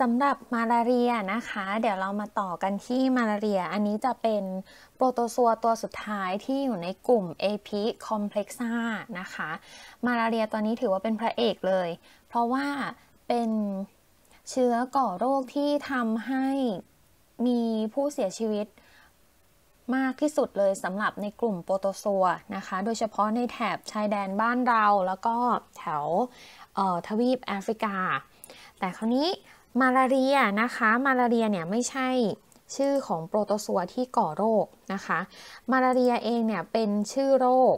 สำหรับมาลาเรียนะคะ เดี๋ยวเรามาต่อกันที่มาลาเรีย อันนี้จะเป็นโปรโตซัวตัวสุดท้ายที่อยู่ในกลุ่ม AP complexa นะคะ มาลาเรียตัวนี้ถือว่าเป็นพระเอกเลย เพราะว่าเป็นเชื้อก่อโรคที่ทำให้มีผู้เสียชีวิตมากที่สุดเลยสำหรับในกลุ่มโปรโตซัวนะคะ โดยเฉพาะในแถบชายแดนบ้านเรา แล้วก็แถวทวีปแอฟริกา แต่คราวนี้มาลาเรียนะคะ มาลาเรียเนี่ยไม่ใช่ชื่อของโปรโตซัวที่ก่อโรคนะคะ มาลาเรียเองเนี่ยเป็นชื่อโรค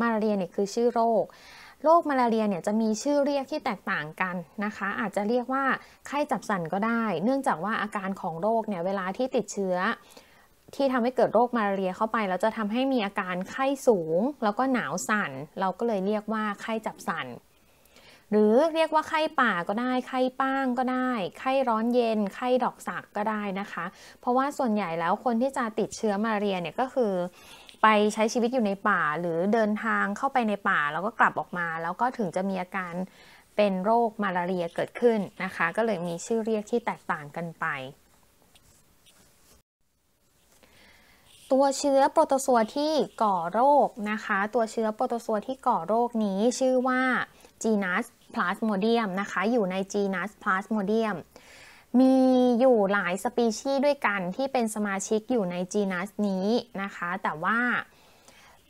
มาลาเรียเนี่ยคือชื่อโรค โรคมาลาเรียเนี่ยจะมีชื่อเรียกที่แตกต่างกันนะคะ อาจจะเรียกว่า ไข้จับสันก็ได้ เนื่องจากว่าอาการของโรคเนี่ยเวลาที่ติดเชื้อ ที่ทำให้เกิดโรคมาลาเรียเข้าไป แล้วจะทำให้มีอาการไข้สูงแล้วก็หนาวสัน่นเราก็เลยเรียกว่าไข้จับสัน่นหรือเรียกว่าไข้ป่าก็ได้ไข้ป้างก็ได้ ไข้ร้อนเย็นไข้ดอกสักก็ได้นะคะ เพราะว่าส่วนใหญ่แล้วคนที่จะติดเชื้อมาเรียเนี่ยก็คือไปใช้ชีวิตอยู่ในป่า หรือเดินทางเข้าไปในป่าแล้วก็กลับออกมา แล้วก็ถึงจะมีอาการเป็นโรคมาลาเรียเกิดขึ้นนะคะก็เลยมีชื่อเรียกที่แตกต่างกันไป ตัวเชื้อโปรโตซัวที่ก่อโรคนะคะ ตัวเชื้อโปรโตซัวที่ก่อโรคนี้ชื่อว่าจีนัส plasmodium นะคะ อยู่ใน genus plasmodium มีอยู่หลายสปีชีส์ด้วยกันที่เป็นสมาชิกอยู่ใน genus นี้นะคะ แต่ว่า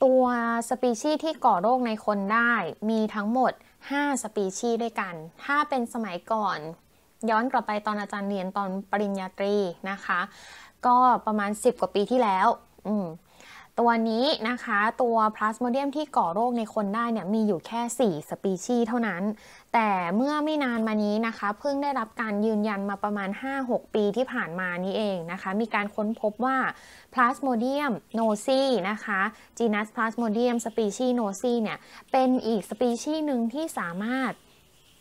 ตัวสปีชีส์ที่ก่อโรคในคนได้ มีทั้งหมด 5 สปีชีส์ด้วยกัน ถ้าเป็นสมัยก่อน ย้อนกลับไปตอนอาจารย์เรียนตอนปริญญาตรีนะคะ ก็ประมาณ 10 กว่าปีที่แล้ว อืมตัวนี้นะคะตัวพลาสโมเดียมที่ก่อโรคในคนได้เนี่ย มีอยู่แค่ 4 สปีชีส์เท่านั้น แต่เมื่อไม่นานมานี้นะคะ เพิ่งได้รับการยืนยันมาประมาณ 5-6 ปีที่ผ่านมานี้เองนะคะ มีการค้นพบว่าพลาสโมเดียมโนซีนะคะจีนัสพลาสโมเดียมสปีชีโนซีเนี่ย เป็นอีกสปีชีส์หนึ่งที่สามารถ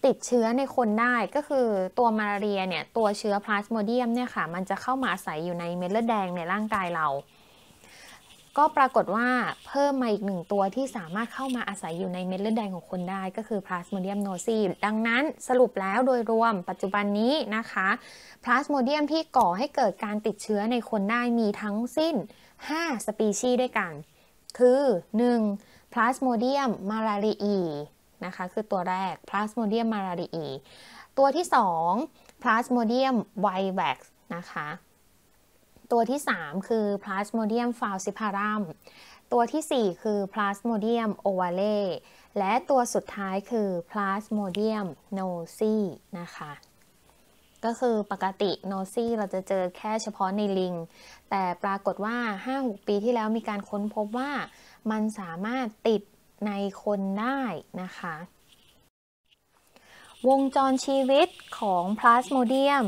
ติดเชื้อในคนได้ ก็คือตัวมาลาเรียเนี่ย ตัวเชื้อพลาสโมเดียมเนี่ยค่ะมันจะเข้ามาอาศัยอยู่ในเม็ดเลือดแดงในร่างกายเราก็ปรากฏว่าเพิ่มมาอีกหนึ่งตัวที่สามารถเข้ามาอาศัยอยู่ในเม็ดเลือดแดงของคนได้ก็คือ plasmodium nocif ดังนั้นสรุปแล้วโดยรวมปัจจุบันนี้นะคะ plasmodium ที่ก่อให้เกิดการติดเชื้อในคนได้มีทั้งสิ้น 5 สปีชีส์ด้วยกัน คือ 1. plasmodium malariae นะคะคือตัวแรก plasmodium malariae ตัวที่2 plasmodium vivax นะคะตัวที่ 3 คือ Plasmodium falciparum ตัวที่ 4 คือ Plasmodium ovale และตัวสุดท้ายคือ Plasmodium nosi นะคะ ก็คือปกติ nosi เราจะเจอแค่เฉพาะในลิง แต่ปรากฏว่า 5-6 ปีที่แล้วมีการค้นพบว่ามันสามารถติดในคนได้นะคะ วงจรชีวิตของ Plasmodium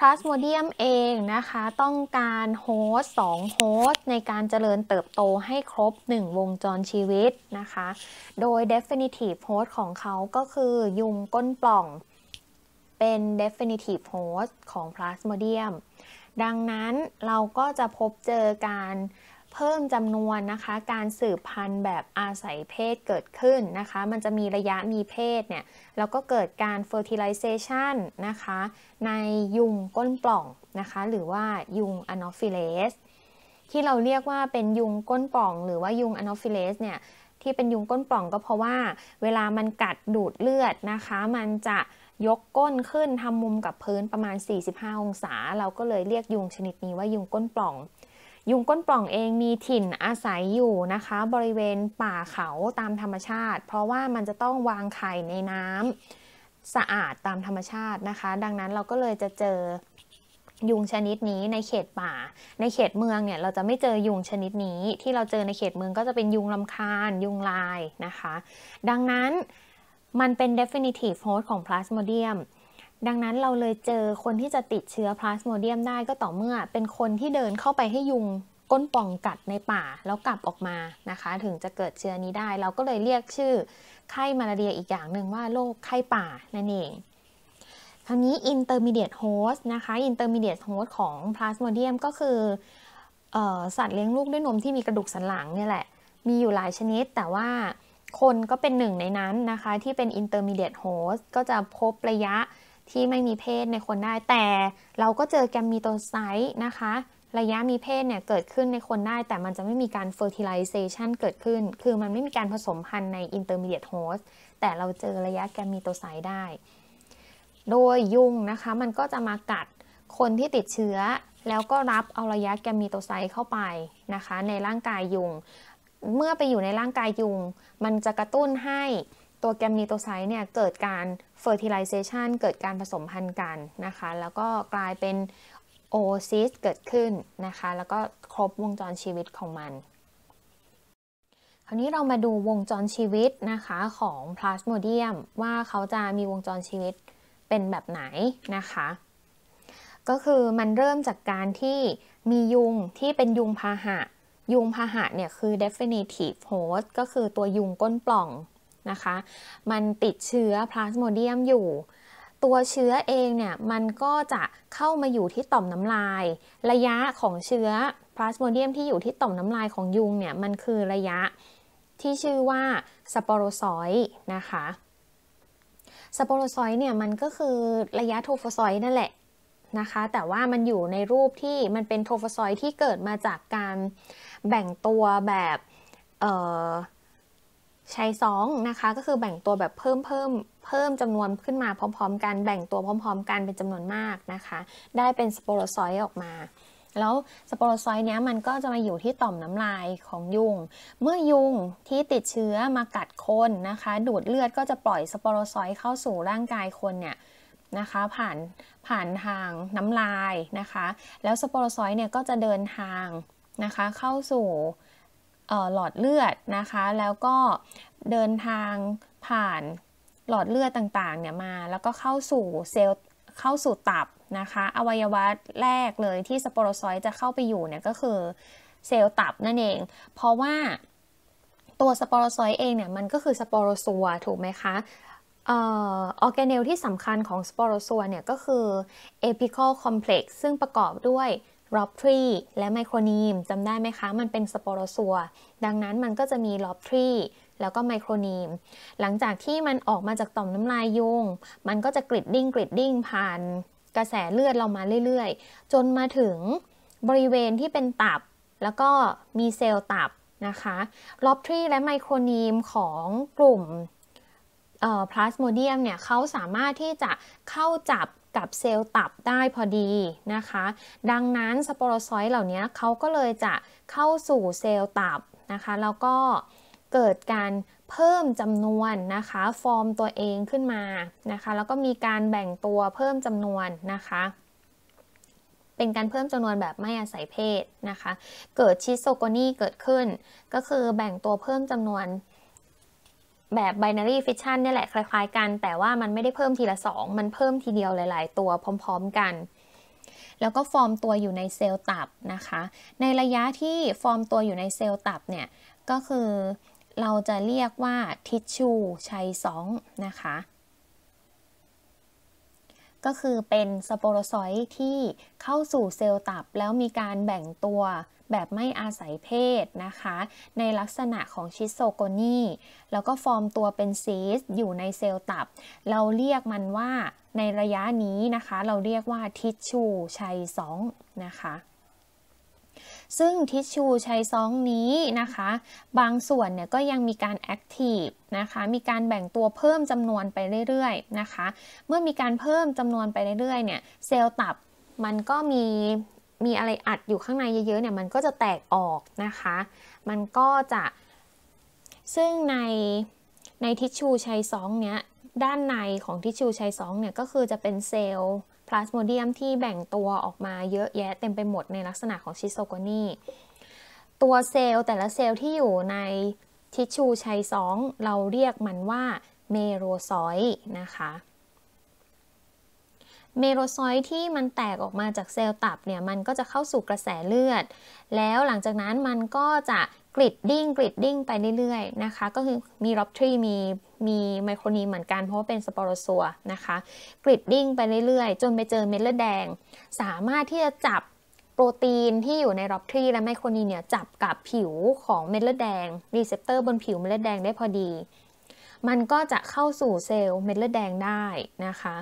พลาสโมเดียมเองนะคะต้องการโฮสต์งโฮสต์ในการเจริญเติบโตให้ครบ 1 วงจรชีวิตนะคะ โดย definitive host ของเขาก็คือยุงก้นปล่องเป็น definitive host ของ p l a s m o d i u มดังนั้นเราก็จะพบเจอการเเพิ่มจำนวนนะคะการสืบพันธุ์แบบอาศัยเพศเกิดขึ้นนะคะมันจะมีระยะมีเพศเนี่ยแล้วก็เกิดการ fertilization นะคะในยุงก้นปล่องนะคะหรือว่ายุง anopheles ที่เราเรียกว่าเป็นยุงก้นปล่องหรือว่ายุง anopheles เนี่ยที่เป็นยุงก้นปล่องก็เพราะว่าเวลามันกัดดูดเลือดนะคะมันจะยกก้นขึ้นทำมุมกับพื้นประมาณ 45 องศา เราก็เลยเรียกยุงชนิดนี้ว่ายุงก้นปล่องยุงก้นปล่องเองมีถิ่นอาศัยอยู่นะคะบริเวณป่าเขาตามธรรมชาติ เพราะว่ามันจะต้องวางไข่ในน้ำสะอาดตามธรรมชาตินะคะ ดังนั้นเราก็เลยจะเจอยุงชนิดนี้ในเขตป่า ในเขตเมืองเนี่ยเราจะไม่เจอยุงชนิดนี้ ที่เราเจอในเขตเมืองก็จะเป็นยุงลำคาญยุงลายนะคะ ดังนั้นมันเป็น definitive host ของ plasmodium ดังนั้นเราเลยเจอคนที่จะติดเชื้อพลาสโมเดียมได้ก็ต่อเมื่อเป็นคนที่เดินเข้าไปให้ยุงก้นป่องกัดในป่าแล้วกลับออกมานะคะ ถึงจะเกิดเชื้อนี้ได้ เราก็เลยเรียกชื่อไข้มาลาเรียอีกอย่างหนึ่งว่าโรคไข้ป่านั่นเองคราวนี้ intermediate host นะคะ intermediate host ของ plasmodium ก็คืออสัตว์เลี้ยงลูกด้วยนมที่มีกระดูกสันหลังเนี่ยแหละ มีอยู่หลายชนิด แต่ว่าคนก็เป็นหนึ่งในนั้นนะคะที่เป็น intermediate host ก็จะพบระยะที่ไม่มีเพศในคนได้ แต่เราก็เจอแกมมีโตไซต์นะคะ ระยะมีเพศเนี่ยเกิดขึ้นในคนได้ แต่มันจะไม่มีการ fertilization เกิดขึ้น คือมันไม่มีการผสมพันธุ์ใน intermediate host แต่เราเจอระยะแกมมีโตไซต์ได้ โดยยุงนะคะมันก็จะมากัดคนที่ติดเชื้อ แล้วก็รับเอาระยะแกมมีโตไซต์เข้าไปนะคะ ในร่างกายยุง เมื่อไปอยู่ในร่างกายยุง มันจะกระตุ้นให้ตัวแกมนีโตไซต์เนี่ยเกิดการเฟอร์ติลิเซชันเกิดการผสมพันธุ์กันนะคะ แล้วก็กลายเป็นโอซิสเกิดขึ้นนะคะ แล้วก็ครบวงจรชีวิตของมัน คราวนี้เรามาดูวงจรชีวิตนะคะของพลาสโมเดียมว่าเขาจะมีวงจรชีวิตเป็นแบบไหนนะคะ ก็คือมันเริ่มจากการที่มียุงที่เป็นยุงพาหะยุงพาหะเนี่ยคือ definitive host ก็คือตัวยุงก้นปล่องนะคะ มันติดเชื้อพลาสโมเดียมอยู่ ตัวเชื้อเองเนี่ยมันก็จะเข้ามาอยู่ที่ต่อมน้ำลาย ระยะของเชื้อพลาสโมเดียมที่อยู่ที่ต่อมน้ำลายของยุงเนี่ย มันคือระยะที่ชื่อว่าสปอโซอยนะคะสปอโซอยเนี่ยมันก็คือระยะโทฟฟซอยนั่นแหละนะคะ แต่ว่ามันอยู่ในรูปที่มันเป็นโทฟฟซอยที่เกิดมาจากการแบ่งตัวแบบใช้2นะคะก็คือแบ่งตัวแบบเพิ่มเพิ่มเพิ่มจำนวนขึ้นมาพร้อมๆ กันแบ่งตัวพร้อมๆ กันเป็นจำนวนมากนะคะ ได้เป็นสปอรไซอ์ออกมา แล้วสปอรไซอ์เนี้ยมันก็จะมาอยู่ที่ต่อมน้ำลายของยุงเมื่อยุงที่ติดเชื้อมากัดคนนะคะ ดูดเลือดก็จะปล่อยสปอรไซอ์เข้าสู่ร่างกายคนเนี่ยนะคะผ่านผ่านทางน้ำลายนะคะ แล้วสปอรไซอ์เนี่ยก็จะเดินทางนะคะ เข้าสู่หลอดเลือดนะคะ แล้วก็เดินทางผ่านหลอดเลือดต่างๆ เนี่ยมา แล้วก็เข้าสู่เซลล์เข้าสู่ตับนะคะ อวัยวะแรกเลยที่สปอร์ซอ์จะเข้าไปอยู่เนี่ยก็คือเซลล์ตับนั่นเอง เพราะว่าตัวสปอร์ซอ์เองเนี่ยมันก็คือสปอโ์ซัวถูกไหมคะออแกเนลที่สำคัญของสปอโรซัวเนี่ยก็คืออพิเคอลคอมเพล็กซ์ซึ่งประกอบด้วยล็อบทรีและไมโครนีมจำได้ไหมคะ มันเป็นสปอร์ซัว ดังนั้นมันก็จะมีล็อบทรีแล้วก็ไมโครนีมหลังจากที่มันออกมาจากต่อมน้ำลายยุง มันก็จะกริดดิ้งกริดดิ้งผ่านกระแสเลือดเรามาเรื่อยๆ จนมาถึงบริเวณที่เป็นตับแล้วก็มีเซลล์ตับนะคะล็อบทรีและไมโครนีมของกลุ่มพลาสโมเดียมเนี่ย เขาสามารถที่จะเข้าจับกับเซลล์ตับได้พอดีนะคะ ดังนั้นสปอโรไซต์เหล่านี้เขาก็เลยจะเข้าสู่เซลล์ตับนะคะ แล้วก็เกิดการเพิ่มจำนวนนะคะ ฟอร์มตัวเองขึ้นมานะคะ แล้วก็มีการแบ่งตัวเพิ่มจำนวนนะคะ เป็นการเพิ่มจำนวนแบบไม่อาศัยเพศนะคะ เกิดชิสโซโกนีเกิดขึ้น ก็คือแบ่งตัวเพิ่มจำนวนแบบ binary fission เนี่ยแหละ คล้าย ๆ กัน แต่ว่ามันไม่ได้เพิ่มทีละ 2 มันเพิ่มทีเดียวหลายๆ ตัวพร้อม ๆกัน แล้วก็ฟอร์มตัวอยู่ในเซลล์ตับนะคะ ในระยะที่ฟอร์มตัวอยู่ในเซลล์ตับเนี่ย ก็คือเราจะเรียกว่าทิชชูชัยสองนะคะก็คือเป็นสปโรไซต์ที่เข้าสู่เซลล์ตับ แล้วมีการแบ่งตัวแบบไม่อาศัยเพศนะคะ ในลักษณะของชิโซโกนีแล้วก็ฟอร์มตัวเป็นซีสอยู่ในเซลล์ตับ เราเรียกมันว่าในระยะนี้นะคะ เราเรียกว่าทิชชูชัย2นะคะซึ่งทิชชูใช้ซอง นี้นะคะ บางส่วนเนี่ยก็ยังมีการแอคทีฟนะคะ มีการแบ่งตัวเพิ่มจำนวนไปเรื่อยๆนะคะ เมื่อมีการเพิ่มจำนวนไปเรื่อยๆเนี่ยเซลล์ตับมันก็มีมีอะไรอัดอยู่ข้างในเยอะๆเนี่ยมันก็จะแตกออกนะคะมันก็จะ ซึ่งในในทิชชูชัยซองเนี้ยด้านในของทิชชูชัยซองเนี่ยก็คือจะเป็นเซลล์พลาสโมเดียมที่แบ่งตัวออกมาเยอะแยะเต็มไปหมดในลักษณะของชิโซโกนีตัวเซลล์แต่ละเซลล์ที่อยู่ในทิชชูชัยสองเราเรียกมันว่าเมโรซอยนะคะเมโรซอยที่มันแตกออกมาจากเซลล์ตับเนี่ยมันก็จะเข้าสู่กระแสเลือดแล้วหลังจากนั้นมันก็จะกริดดิ้งกริดดิ้งไปเรื่อยๆนะคะ ก็คือมีล็อบทรีมีมีไมโครนี เหมือนกัน เพราะว่าเป็นสปอโ์ซัวนะคะกริดดิ้งไปเรื่อยๆ จนไปเจอเม็ดเลือดแดง สามารถที่จะจับโปรตีนที่อยู่ในรอบทรีและไมโครนีเนี่ยจับกับผิวของเม็ดเลือดแดงรีเซพเตอร์บนผิวเม็ดเลือดแดงได้พอดี มันก็จะเข้าสู่เซลล์เม็ดเลือดแดงได้นะคะ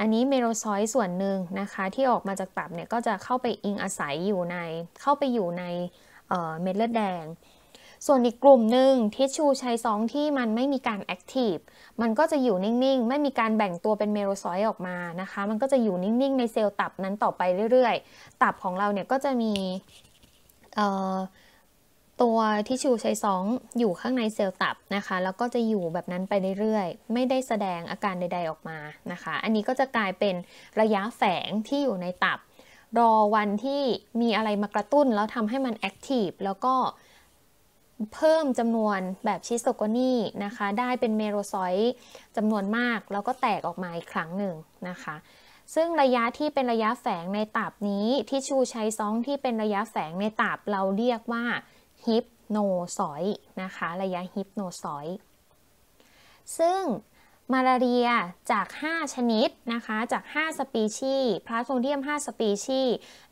อันนี้เมโลซอยส่วนหนึ่งนะคะ ที่ออกมาจากตับเนี่ยก็จะเข้าไปอิงอาศัยอยู่ใน เข้าไปอยู่ในเม็ดเลือดแดง ส่วนอีกกลุ่มหนึ่งทิชชูชัยซองที่มันไม่มีการแอคทีฟ มันก็จะอยู่นิ่งๆ ไม่มีการแบ่งตัวเป็นเมโลซอยออกมา นะคะ มันก็จะอยู่นิ่งๆ ในเซลล์ตับนั้นต่อไปเรื่อย ๆ ตับของเราเนี่ยก็จะมีตัวทิชชูใช้สองอยู่ข้างในเซลล์ตับนะคะ แล้วก็จะอยู่แบบนั้นไปเรื่อยๆ ไม่ได้แสดงอาการใด ๆ ออกมา นะคะ อันนี้ก็จะกลายเป็นระยะแฝงที่อยู่ในตับรอวันที่มีอะไรมากระตุ้นแล้วทำให้มันแอคทีฟแล้วก็เพิ่มจำนวนแบบชิโโกนีนะคะ ได้เป็นเมโรซอยจำนวนมาก แล้วก็แตกออกมาอีกครั้งหนึ่งนะคะ ซึ่งระยะที่เป็นระยะแฝงในตับนี้ที่ชูใช้ซองที่เป็นระยะแฝงในตับเราเรียกว่าฮิปโนซอยนะคะระยะฮิปโนซอยซึ่งมาลาเรียจาก 5 ชนิด นะคะ จาก 5 สปีชีพลาโซเดียม5สปีชี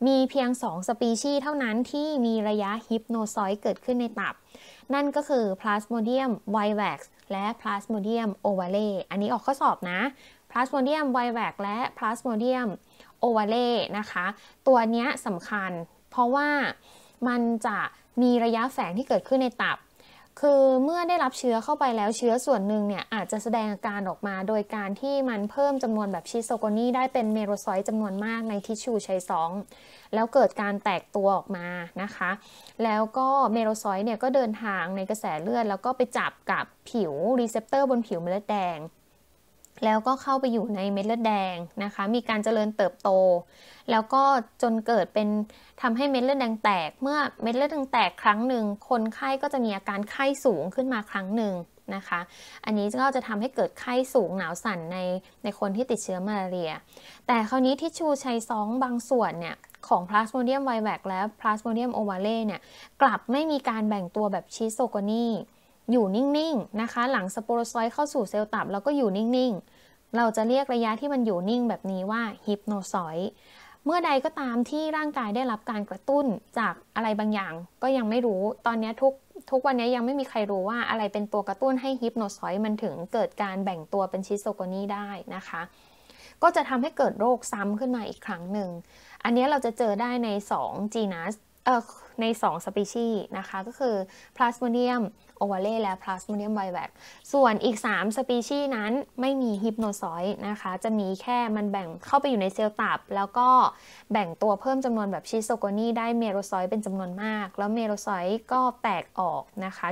มีเพียง 2 สปีชีเท่านั้น ที่มีระยะ ฮิปโนซอยเกิดขึ้นในตับ นั่น ก็คือพลาสโมเดียม ไวแว็กซ์และพลาสโมเดียม โอวาเล่อันนี้ออก ข้อสอบนะพลาสโมเดียม ไวแว็กและพลาสโมเดียม โอวาเล่นะคะ ตัวนี้สำคัญเพราะว่ามันจะมีระยะแฝงที่เกิดขึ้นในตับคือเมื่อได้รับเชื้อเข้าไปแล้วเชื้อส่วนหนึ่งเนี่ยอาจจะแสดงอาการออกมา โดยการที่มันเพิ่มจำนวนแบบชิโซโกนีได้เป็นเมโรซอ์จำนวนมากในทิชชูชัยสองแล้วเกิดการแตกตัวออกมานะคะแล้วก็เมโรซอ์เนี่ยก็เดินทางในกระแสเลือดแล้วก็ไปจับกับผิวรีเซพเตอร์บนผิวเมล็ดแดงแล้วก็เข้าไปอยู่ในเม็ดเลือดแดง นะคะ มีการเจริญเติบโต แล้วก็จนเกิดเป็นทำให้เม็ดเลือดแดงแตก เมื่อเม็ดเลือดแดงแตกครั้งหนึ่ง คนไข้ก็จะมีอาการไข้สูงขึ้นมาครั้งหนึ่งนะคะ อันนี้ก็จะทำให้เกิดไข้สูงหนาวสั่นในในคนที่ติดเชื้อมาลาเรีย แต่คราวนี้ที่ชูชัยซองบางส่วนเนี่ย ของ Plasmodium vivax และ Plasmodium ovale เนี่ย กลับไม่มีการแบ่งตัวแบบชีสโซโกนีอยู่นิ่งๆ นะคะ หลังสโปโรซอยเข้าสู่เซลล์ตับแล้วก็อยู่นิ่งๆ เราจะเรียกระยะที่มันอยู่นิ่งแบบนี้ว่าฮิปโนซอยเมื่อใดก็ตามที่ร่างกายได้รับการกระตุ้นจากอะไรบางอย่างก็ยังไม่รู้ ตอนนี้ทุกทุกวันนี้ยังไม่มีใครรู้ว่าอะไรเป็นตัวกระตุ้นให้ฮิปโนซอยมันถึงเกิดการแบ่งตัวเป็นชิสโซโกนีได้นะคะ ก็จะทำให้เกิดโรคซ้ำขึ้นมาอีกครั้งหนึ่ง อันนี้เราจะเจอได้ใน2จีนัสเอ่อใน2สปีชีนะคะ ก็คือพลาสโมเดียมโอวาเล่และพลาสโมเดียมไวแวกส่วนอีก 3 สปีชีนั้นไม่มีฮิปโนซอยนะคะ จะมีแค่มันแบ่งเข้าไปอยู่ในเซลล์ตับ แล้วก็แบ่งตัวเพิ่มจำนวนแบบชิโซโกนีได้เมโรซอยเป็นจำนวนมาก แล้วเมโรซอยก็แตกออกนะคะ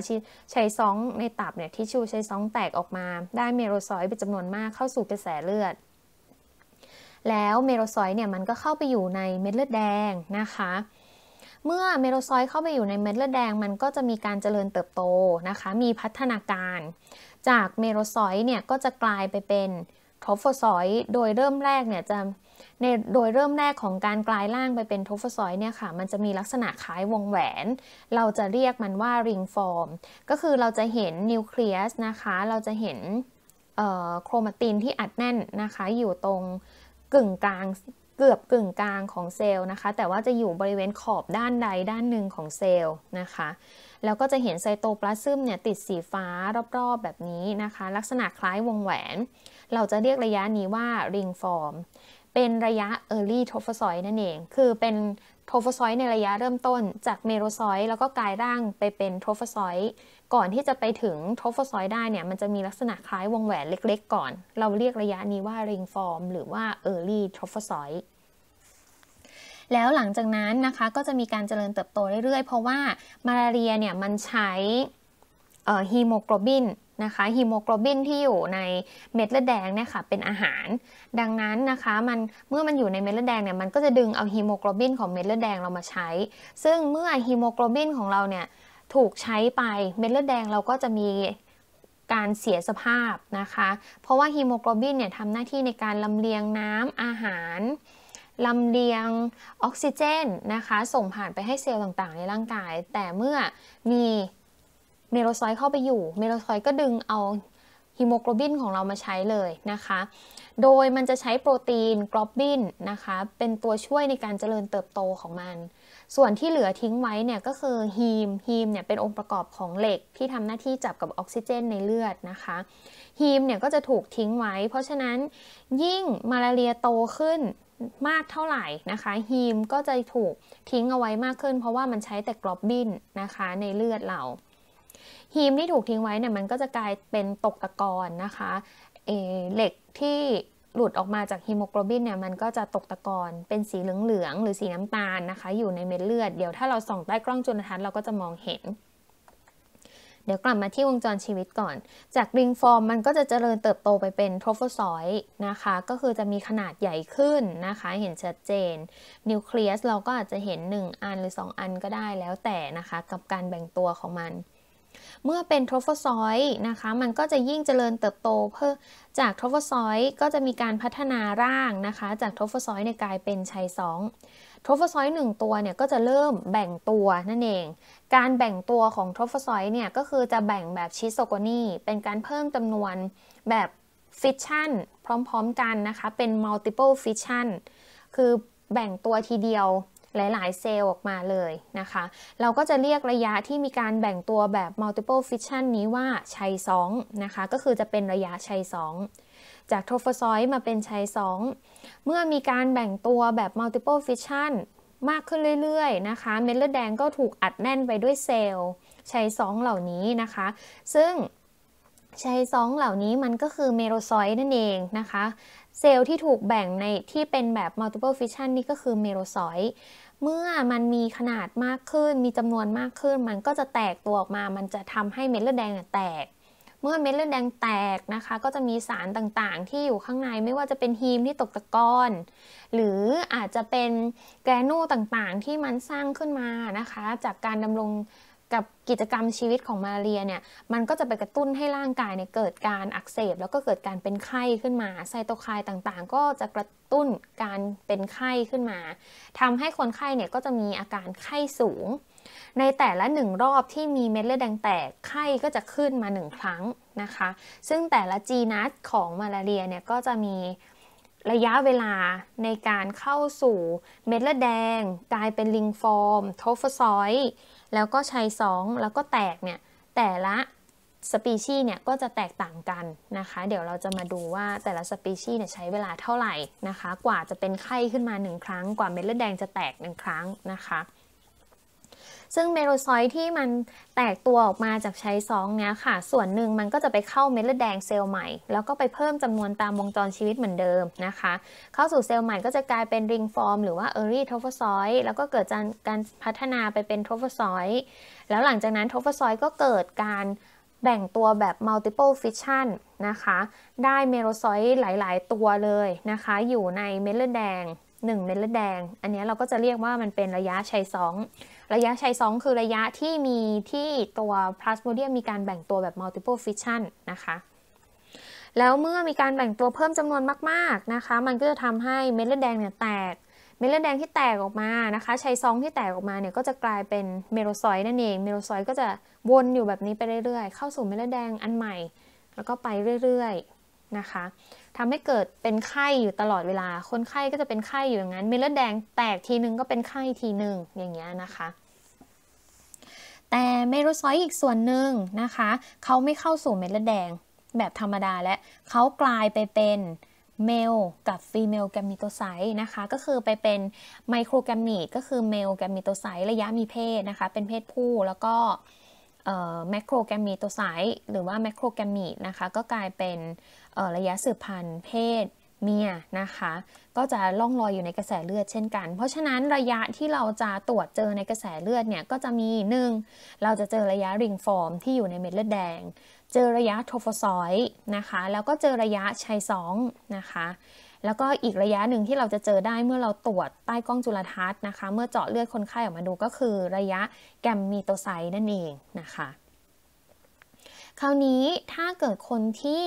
ใช้ซองในตับเนี่ยที่ชูใช้ซองแตกออกมา ได้เมโรซอยเป็นจำนวนมากเข้าสู่กระแสเลือด แล้วเมโรซอยเนี่ยมันก็เข้าไปอยู่ในเม็ดเลือดแดงนะคะเมื่อเมโลซอยเข้าไปอยู่ในเม็ดเลือดแดงมันก็จะมีการเจริญเติบโตนะคะมีพัฒนาการ จากเมโลซอยเนี่ยก็จะกลายไปเป็นโทฟซอยโดยเริ่มแรกเนี่ยจะในโดยเริ่มแรกของการกลายร่างไปเป็นโทฟซอยเนี่ยค่ะมันจะมีลักษณะคล้ายวงแหวน เราจะเรียกมันว่าริงฟอร์มก็คือเราจะเห็นนิวเคลียสนะคะเราจะเห็นโครมาตินที่อัดแน่นนะคะอยู่ตรงกึ่งกลางเกือบกึ่งกลางของเซลล์นะคะ แต่ว่าจะอยู่บริเวณขอบด้านใดด้านหนึ่งของเซลล์นะคะ แล้วก็จะเห็นไซโตปลาซึมเนี่ยติดสีฟ้ารอบๆแบบนี้นะคะ ลักษณะคล้ายวงแหวน เราจะเรียกระยะนี้ว่าริงฟอร์มเป็นระยะ Early t r o p h o s o i d นั่นเองคือเป็น t r o p h o s o i d ในระยะเริ่มต้น จากเมโรซอยแล้วก็กลายร่างไปเป็น t r o p h o s o i d ก่อนที่จะไปถึงโทรโฟซอยได้เนี่ย มันจะมีลักษณะคล้ายวงแหวนเล็กๆ ก่อน เราเรียกระยะนี้ว่าริงฟอร์มหรือว่าเออร์ลี่ p อฟโซ i t แล้วหลังจากนั้นนะคะ ก็จะมีการเจริญเติบโตเรื่อยๆ เพราะว่ามาลาเรียเนี่ยมันใช้ฮีโมโกลบินนะคะ ฮีโมโกลบินที่อยู่ในเม็ดเลือดแดงเนี่ยค่ะ เป็นอาหาร ดังนั้นนะคะ มันเมื่อมันอยู่ในเม็ดเลือดแดงเนี่ย มันก็จะดึงเอาฮีโมโกลบินของเม็ดเลือดแดงเรามาใช้ ซึ่งเมื่อฮีโมโกลบินของเราเนี่ยถูกใช้ไปเม็ดเลือดแดงเราก็จะมีการเสียสภาพนะคะ เพราะว่าฮีโมโกลบินเนี่ยทำหน้าที่ในการลำเลียงน้ำอาหารลำเลียงออกซิเจนนะคะ ส่งผ่านไปให้เซลล์ต่างๆในร่างกาย แต่เมื่อมีเมโลซอยเข้าไปอยู่เมโลซอยก็ดึงเอาฮีโมโกลบินของเรามาใช้เลยนะคะ โดยมันจะใช้โปรตีนกลอบบินนะคะ เป็นตัวช่วยในการเจริญเติบโตของมันส่วนที่เหลือทิ้งไว้เนี่ยก็คือฮีม ฮีมเนี่ยเป็นองค์ประกอบของเหล็กที่ทำหน้าที่จับกับออกซิเจนในเลือดนะคะ ฮีมเนี่ยก็จะถูกทิ้งไว้ เพราะฉะนั้นยิ่งมาลาเรียโตขึ้นมากเท่าไหร่นะคะ ฮีมก็จะถูกทิ้งเอาไว้มากขึ้น เพราะว่ามันใช้แต่กลอบบินนะคะในเลือดเราฮีมที่ถูกทิ้งไว้เนี่ยมันก็จะกลายเป็นตกตะกอนนะคะเเหล็กที่หลุดออกมาจากฮีโมโกลบินเนี่ยมันก็จะตกตะกอนเป็นสีเหลืองๆหรือสีน้ำตาลนะคะอยู่ในเม็ดเลือดเดี๋ยวถ้าเราส่องใต้กล้องจุลทรรศน์เราก็จะมองเห็น เดี๋ยวกลับมาที่วงจรชีวิตก่อน จากริงฟอร์มมันก็จะเจริญเติบโตไปเป็นโทรโฟซอยนะคะ ก็คือจะมีขนาดใหญ่ขึ้นนะคะ เห็นชัดเจนนิวเคลียสเราก็อาจจะเห็น 1 อันหรือ 2 อันก็ได้แล้วแต่นะคะ กับการแบ่งตัวของมันเมื่อเป็นโทรฟอซอยนะคะ มันก็จะยิ่งเจริญเติบโตเพื่อจากโทรฟอซอยก็จะมีการพัฒนาร่างนะคะ จากโทรฟอซอยในกลายเป็นชัยสองโทรฟอซอยหนึ่งตัวเนี่ยก็จะเริ่มแบ่งตัวนั่นเอง การแบ่งตัวของโทรฟอซอยเนี่ยก็คือจะแบ่งแบบชิโซโกนีเป็นการเพิ่มจำนวนแบบฟิชชั่นพร้อมๆกันนะคะ เป็น multiple fission คือแบ่งตัวทีเดียวหลายๆ เซลล์ออกมาเลยนะคะ เราก็จะเรียกระยะที่มีการแบ่งตัวแบบ multiple fission นี้ว่าชัย2นะคะ ก็คือจะเป็นระยะชัย2จากโทรโฟซอยมาเป็นชัย2เมื่อมีการแบ่งตัวแบบ multiple fission มากขึ้นเรื่อยๆ นะคะ เม็ดเลือดแดงก็ถูกอัดแน่นไปด้วยเซลล์ชัย2เหล่านี้นะคะ ซึ่งชัย2เหล่านี้มันก็คือเมโลซอยนั่นเองนะคะเซลล์ที่ถูกแบ่งในที่เป็นแบบ multiple fission นี่ก็คือเมโลซอย เมื่อมันมีขนาดมากขึ้น มีจำนวนมากขึ้น มันก็จะแตกตัวออกมา มันจะทำให้เม็ดเลือดแดงแตก เมื่อเม็ดเลือดแดงแตกนะคะ ก็จะมีสารต่างๆ ที่อยู่ข้างในไม่ว่าจะเป็นฮีมที่ตกตะกอน หรืออาจจะเป็นแกรนูต่างๆ ที่มันสร้างขึ้นมานะคะ จากการดำรงกับกิจกรรมชีวิตของมาเรียเนี่ย มันก็จะไปกระตุ้นให้ร่างกายเนี่ยเกิดการอักเสบ แล้วก็เกิดการเป็นไข้ขึ้นมาไซโตไคน์ต่างๆ ก็จะกระตุ้นการเป็นไข้ขึ้นมา ทำให้คนไข้เนี่ยก็จะมีอาการไข้สูง ในแต่ละหนึ่งรอบที่มีเม็ดเลือดแดงแตก ไข้ก็จะขึ้นมาหนึ่งครั้งนะคะ ซึ่งแต่ละจีนัสของมาลาเรียเนี่ยก็จะมีระยะเวลาในการเข้าสู่เม็ดเลือดแดง กลายเป็นลิงฟอร์มโทฟซอยแล้วก็ชายสองแล้วก็แตกเนี่ยแต่ละสปีชีส์เนี่ยก็จะแตกต่างกันนะคะ เดี๋ยวเราจะมาดูว่าแต่ละสปีชีส์เนี่ยใช้เวลาเท่าไหร่นะคะ กว่าจะเป็นไข้ขึ้นมา 1 ครั้งกว่าเม็ดเลือดแดงจะแตก 1 ครั้งนะคะซึ่งเมโลซอยที่มันแตกตัวออกมาจากใช้ซองเนี้ยค่ะ ส่วนหนึ่งมันก็จะไปเข้าเม็ดเลือดแดงเซลล์ใหม่แล้วก็ไปเพิ่มจำนวนตามวงจรชีวิตเหมือนเดิมนะคะ เข้าสู่เซลล์ใหม่ก็จะกลายเป็นริงฟอร์มหรือว่าเออรี่โทฟซอยแล้วก็เกิดการพัฒนาไปเป็นโทฟซอยแล้วหลังจากนั้นโทฟซอยก็เกิดการแบ่งตัวแบบ multiple fission นะคะ ได้เมโลซอยหลาย ๆ ตัวเลยนะคะ อยู่ในเม็ดเลือดแดง 1 เม็ดเลือดแดง อันนี้เราก็จะเรียกว่ามันเป็นระยะชัยสองระยะชัยองคือระยะที่มีที่ตัวพลาสโมเดียมมีการแบ่งตัวแบบ multiple fission นะคะ แล้วเมื่อมีการแบ่งตัวเพิ่มจำนวนมาก ๆนะคะ มันก็จะทำให้เม็ดเลือดแดงเนี่ยแตก เม็ดเลือดแดงที่แตกออกมานะคะชัยซองที่แตกออกมาเนี่ยก็จะกลายเป็นเมโลซอยนั่นเอง เมโลซอยก็จะวนอยู่แบบนี้ไปเรื่อยๆ เข้าสู่เม็ดเลือดแดงอันใหม่ แล้วก็ไปเรื่อยๆนะคะทำให้เกิดเป็นไข้อยู่ตลอดเวลา คนไข้ก็จะเป็นไข้อยู่อย่างนั้น เม็ดเลือดแดงแตกทีนึงก็เป็นไข้ทีนึง อย่างเงี้ยนะคะ แต่เมโลซอยอีกส่วนหนึ่งนะคะ เขาไม่เข้าสู่เม็ดเลือดแดงแบบธรรมดา และเขากลายไปเป็นเมลกับฟีเมลแกมมิโตไซต์นะคะก็คือไปเป็นไมโครแกมมีก็คือเมลแกมมิโตไซต์ระยะมีเพศนะคะ เป็นเพศผู้ แล้วก็แมโครแกมมีโตไซต์หรือว่าแมโครแกมมีนะคะก็กลายเป็นระยะสืบพันธุ์เพศเมียนะคะ ก็จะล่องลอยอยู่ในกระแสเลือดเช่นกัน เพราะฉะนั้นระยะที่เราจะตรวจเจอในกระแสเลือดเนี่ยก็จะมี 1. เราจะเจอระยะริงฟอร์ม ที่อยู่ในเม็ดเลือดแดง เจอระยะโทโฟซอยนะคะแล้วก็เจอระยะชัยสองนะคะแล้วก็อีกระยะหนึ่งที่เราจะเจอได้เมื่อเราตรวจใต้กล้องจุลทรรศน์นะคะเมื่อเจาะเลือดคนไข้ออกมาดูก็คือ ระยะแกมมีโตไซ์นั่นเองนะคะ คราวนี้ถ้าเกิดคนที่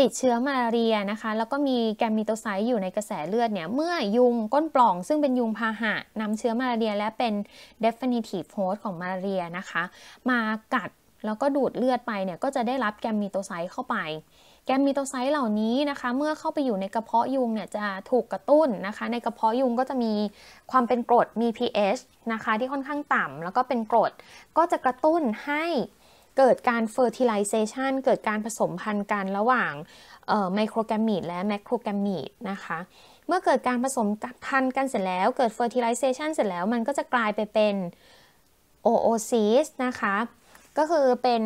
ติดเชื้อมาลาเรียนะคะ แล้วก็มีแกมมีโตไซต์อยู่ในกระแสเลือดเนี่ยเมื่อยุงก้นปล่องซึ่งเป็นยุงพาหะนำเชื้อมาลาเรียและเป็น definitive host ของมาลาเรียนะคะ มากัดแล้วก็ดูดเลือดไปเนี่ย ก็จะได้รับแกมมีโตไซต์เข้าไป แกมมีโตไซต์เหล่านี้นะคะ เมื่อเข้าไปอยู่ในกระเพาะยุงเนี่ยจะถูกกระตุ้นนะคะ ในกระเพาะยุงก็จะมีความเป็นกรดมี pH นะคะที่ค่อนข้างต่ำแล้วก็เป็นกรดก็จะกระตุ้นให้เกิดการ fertilization เกิดการผสมพันธุ์กันระหว่างไมโครแกรมีดและแมโครแกรมีดนะคะ เมื่อเกิดการผสมพันธุ์กันเสร็จแล้ว เกิด fertilization เสร็จแล้วมันก็จะกลายไปเป็น oocyst นะคะก็คือเป็น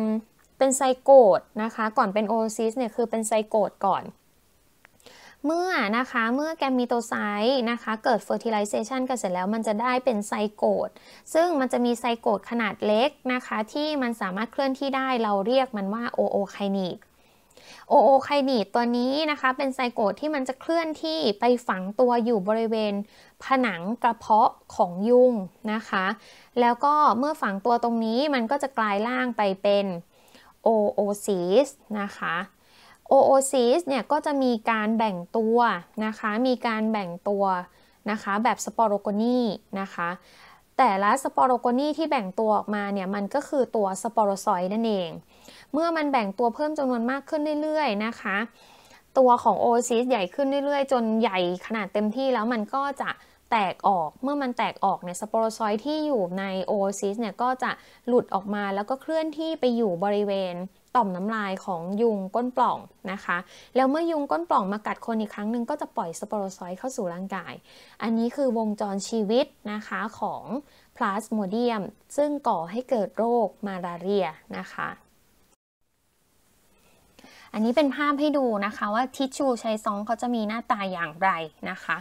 เป็นไซโกดนะคะ ก่อนเป็นโอซิสเนี่ยคือเป็นไซโกดก่อนเมื่อนะคะ เมื่อแกมมีโตไซต์นะคะ เกิดเฟอร์ติลิเซชันกันเสร็จแล้ว มันจะได้เป็นไซโกดซึ่งมันจะมีไซโกดขนาดเล็กนะคะ ที่มันสามารถเคลื่อนที่ได้เราเรียกมันว่าโอโอไคนีกโอโอไคนีดตัวนี้นะคะ เป็นไซโกดที่มันจะเคลื่อนที่ไปฝังตัวอยู่บริเวณผนังกระเพาะของยุงนะคะ แล้วก็เมื่อฝังตัวตรงนี้มันก็จะกลายร่างไปเป็นโอโอซีสนะคะโอโอซิสเนี่ยก็จะมีการแบ่งตัวนะคะ มีการแบ่งตัวนะคะแบบสปอโรโกนีนะคะ แต่ละสปอโรโกนีที่แบ่งตัวออกมาเนี่ยมันก็คือตัวสปอโรไซด์นั่นเอง เมื่อมันแบ่งตัวเพิ่มจำนวนมากขึ้นเรื่อยๆนะคะ ตัวของโอซิสใหญ่ขึ้นเรื่อยๆจนใหญ่ ขนาดเต็มที่แล้วมันก็จะแตกออก เมื่อมันแตกออกเนี่ยสปอโรไซด์ที่อยู่ในโอซิสเนี่ยก็จะหลุดออกมาแล้วก็เคลื่อนที่ไปอยู่บริเวณต่อมน้ำลายของยุงก้นปล่องนะคะ แล้วเมื่อยุงก้นปล่องมากัดคนอีกครั้งหนึ่งก็จะปล่อยสปอร์ซอ์เข้าสู่ร่างกาย อันนี้คือวงจรชีวิตนะคะของพลาสโมเดียมซึ่งก่อให้เกิดโรคมาลาเรียนะคะ อันนี้เป็นภาพให้ดูนะคะว่าทิชชูใช้ซองเขาจะมีหน้าตาอย่างไรนะคะ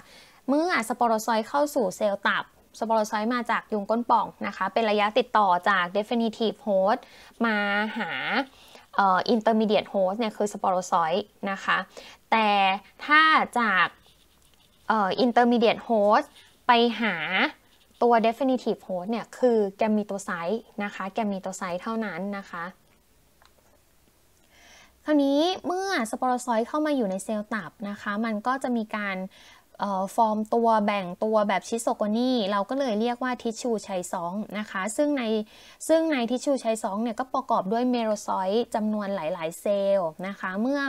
เมื่อสปอร์ซอ์เข้าสู่เซลล์ตับ สปอร์ซอ์มาจากยุงก้นป่องนะคะ เป็นระยะติดต่อจาก definitive host มาหาอินเตอร์มีเดียตโฮสเนี่ยคือสปอโรไซอ์นะคะ แต่ถ้าจากอินเตอร์มีเดียตโฮสไปหาตัว definitive host เนี่ยคือแกมมีตัวไซต์นะคะ แกมมีตัวไซต์เท่านั้นนะคะ คราวนี้เมื่อสปอโรไซอ์เข้ามาอยู่ในเซลล์ตับนะคะ มันก็จะมีการฟอร์มตัวแบ่งตัวแบบชิโซโกนี่เราก็เลยเรียกว่าทิชชูชัยสองนะคะ ซึ่งในซึ่งในทิชชูชัยสองเนี่ยก็ประกอบด้วยเมโรซอยจำนวนหลายๆเซลล์นะคะ เมื่อ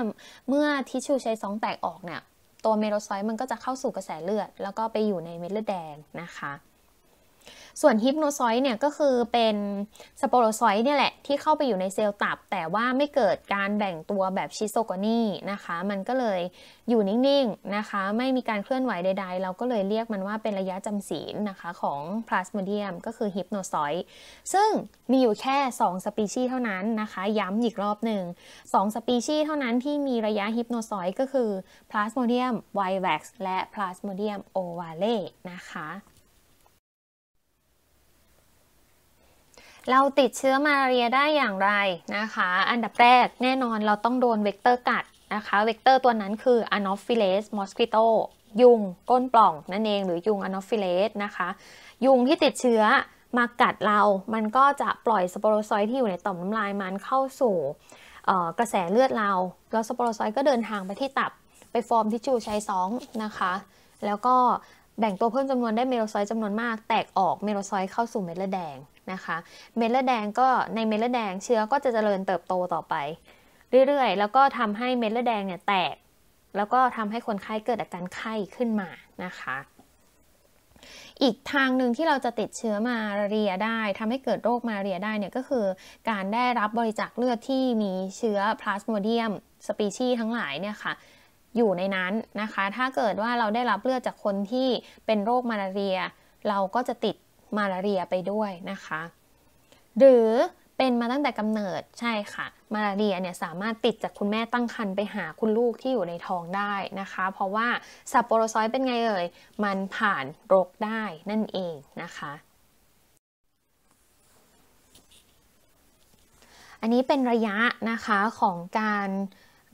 เมื่อทิชชูชัยสองแตกออกเนี่ย ตัวเมโรซอยมันก็จะเข้าสู่กระแสเลือด แล้วก็ไปอยู่ในเม็ดเลือดแดงนะคะส่วนฮิปโนซอยเนี่ยก็คือเป็นสโปโรซอยเนี่ยแหละที่เข้าไปอยู่ในเซลล์ตับ แต่ว่าไม่เกิดการแบ่งตัวแบบชิโซโกนีนะคะ มันก็เลยอยู่นิ่งๆ นะคะ ไม่มีการเคลื่อนไหวใดๆ เราก็เลยเรียกมันว่าเป็นระยะจำศีลนะคะของพลาสมเดียมก็คือฮิปโนซอยซึ่งมีอยู่แค่ 2 สปีชีส์เท่านั้นนะคะ ย้ำอีกรอบหนึ่ง2 สปีชีส์เท่านั้นที่มีระยะฮิปโนซอยก็คือพลาสมเดียมไวแว็กซ์และพลาสมเดียมโอวาเล่นะคะเราติดเชื้อมาเรียได้อย่างไรนะคะ อันดับแรกแน่นอนเราต้องโดนเวกเตอร์กัดนะคะ เวกเตอร์ตัวนั้นคืออ n นฟฟ e l e s m o s q u ิโตยุง ก้นปล่องนั่นเองหรือยุงอนอฟฟิเลสนะคะ ยุงที่ติดเชื้อมากัดเรามันก็จะปล่อยสปโรไซต์ที่อยู่ในต่อมน้ำลายมันเข้าสู่ กระแสเลือดเรา แล้วสปโรไซต์ก็เดินทางไปที่ตับไปฟอร์มทิชชูใชยสองนะคะ แล้วก็แบ่งตัวเพิ่มจำนวนได้เมโลไซต์จำนวนมากแตกออกเมโลไซต์เข้าสู่เม็ดเลือดแดงนะคะเม็ดเลือดแดงก็ในเม็ดเลือดแดงเชื้อก็จะเจริญเติบโตต่อไป เรื่อยๆแล้วก็ทำให้เม็ดเลือดแดงเนี่ยแตก แล้วก็ทำให้คนไข้เกิดอาการไข้ขึ้นมานะคะ อีกทางหนึ่งที่เราจะติดเชื้อมาเรียได้ ทำให้เกิดโรคมาเรียได้เนี่ยก็คือ การได้รับบริจาคเลือดที่มีเชื้อพลาสโมเดียมสปีชีทั้งหลายเนี่ยค่ะอยู่ในนั้นนะคะ ถ้าเกิดว่าเราได้รับเลือดจากคนที่เป็นโรคมาเรีย เราก็จะติดมาลาเรียไปด้วยนะคะ หรือเป็นมาตั้งแต่กำเนิดใช่ค่ะ มาลาเรียเนี่ยสามารถติดจากคุณแม่ตั้งครรภ์ไปหาคุณลูกที่อยู่ในท้องได้นะคะ เพราะว่าสับโปโรซอยเป็นไงเอ่ยมันผ่านรกได้นั่นเองนะคะ อันนี้เป็นระยะนะคะของการ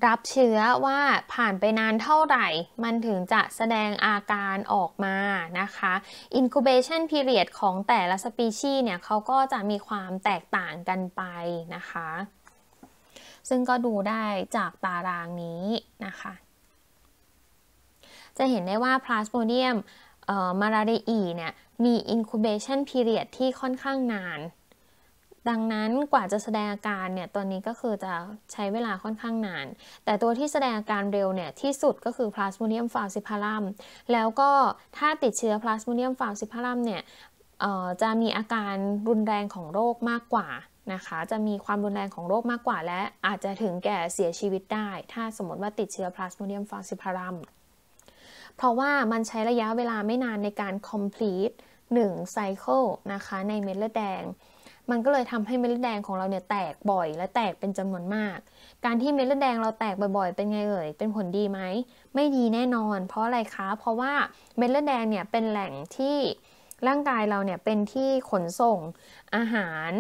รับเชื้อว่าผ่านไปนานเท่าไหร่มันถึงจะแสดงอาการออกมานะคะ incubation period ของแต่ละสปีชีส์เนี่ยเขาก็จะมีความแตกต่างกันไปนะคะ ซึ่งก็ดูได้จากตารางนี้นะคะ จะเห็นได้ว่า plasmodium มาราเรียเนี่ย มี incubation period ที่ค่อนข้างนานดังนั้นกว่าจะแสดงอาการเนี่ย ตอนนี้ก็คือจะใช้เวลาค่อนข้างนาน แต่ตัวที่แสดงอาการเร็วเนี่ยที่สุดก็คือลาสโมเนียมฟาวซิพารัม แล้วก็ถ้าติดเชื้อลาสโมเนียมฟาวซิพารัมเนี่ยจะมีอาการรุนแรงของโรคมากกว่านะคะ จะมีความรุนแรงของโรคมากกว่าและอาจจะถึงแก่เสียชีวิตได้ ถ้าสมมติว่าติดเชื้อลาสโมเนียมฟาวซิพารัม เพราะว่ามันใช้ระยะเวลาไม่นานในการ complete 1 cycle นะคะในเม็ดเลือดแดงมันก็เลยทำให้เม็ดเลือดแดงของเราเนี่ยแตกบ่อยและแตกเป็นจำนวนมาก การที่เม็ดเลือดแดงเราแตกบ่อยๆ เป็นไงเอ่ย เป็นผลดีไหม ไม่ดีแน่นอน เพราะอะไรคะ เพราะว่าเม็ดเลือดแดงเนี่ยเป็นแหล่งที่ร่างกายเราเนี่ยเป็นที่ขนส่งอาหาร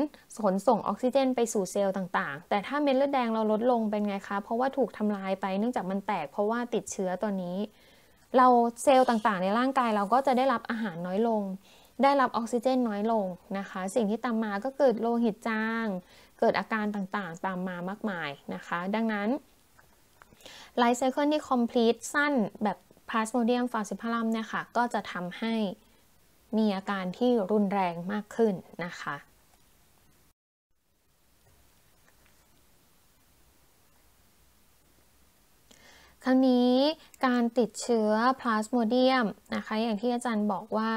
ขนส่งออกซิเจนไปสู่เซลล์ต่างๆ แต่ถ้าเม็ดเลือดแดงเราลดลงเป็นไงคะ เพราะว่าถูกทำลายไปเนื่องจากมันแตกเพราะว่าติดเชื้อตัวนี้ เราเซลล์ต่างๆ ในร่างกายเราก็จะได้รับอาหารน้อยลงได้รับออกซิเจนน้อยลงนะคะ สิ่งที่ตามมาก็เกิดโลหิตจาง เกิดอาการต่างๆตามมามากมายนะคะ ดังนั้นไลฟ์ไซเคิลที่คอมพลีทสั้นแบบพาสโมเดียมฟาซิพารัมเนี่ยค่ะ ก็จะทำให้มีอาการที่รุนแรงมากขึ้นนะคะ คราวนี้การติดเชื้อพลาสโมเดียมนะคะ อย่างที่อาจารย์บอกว่า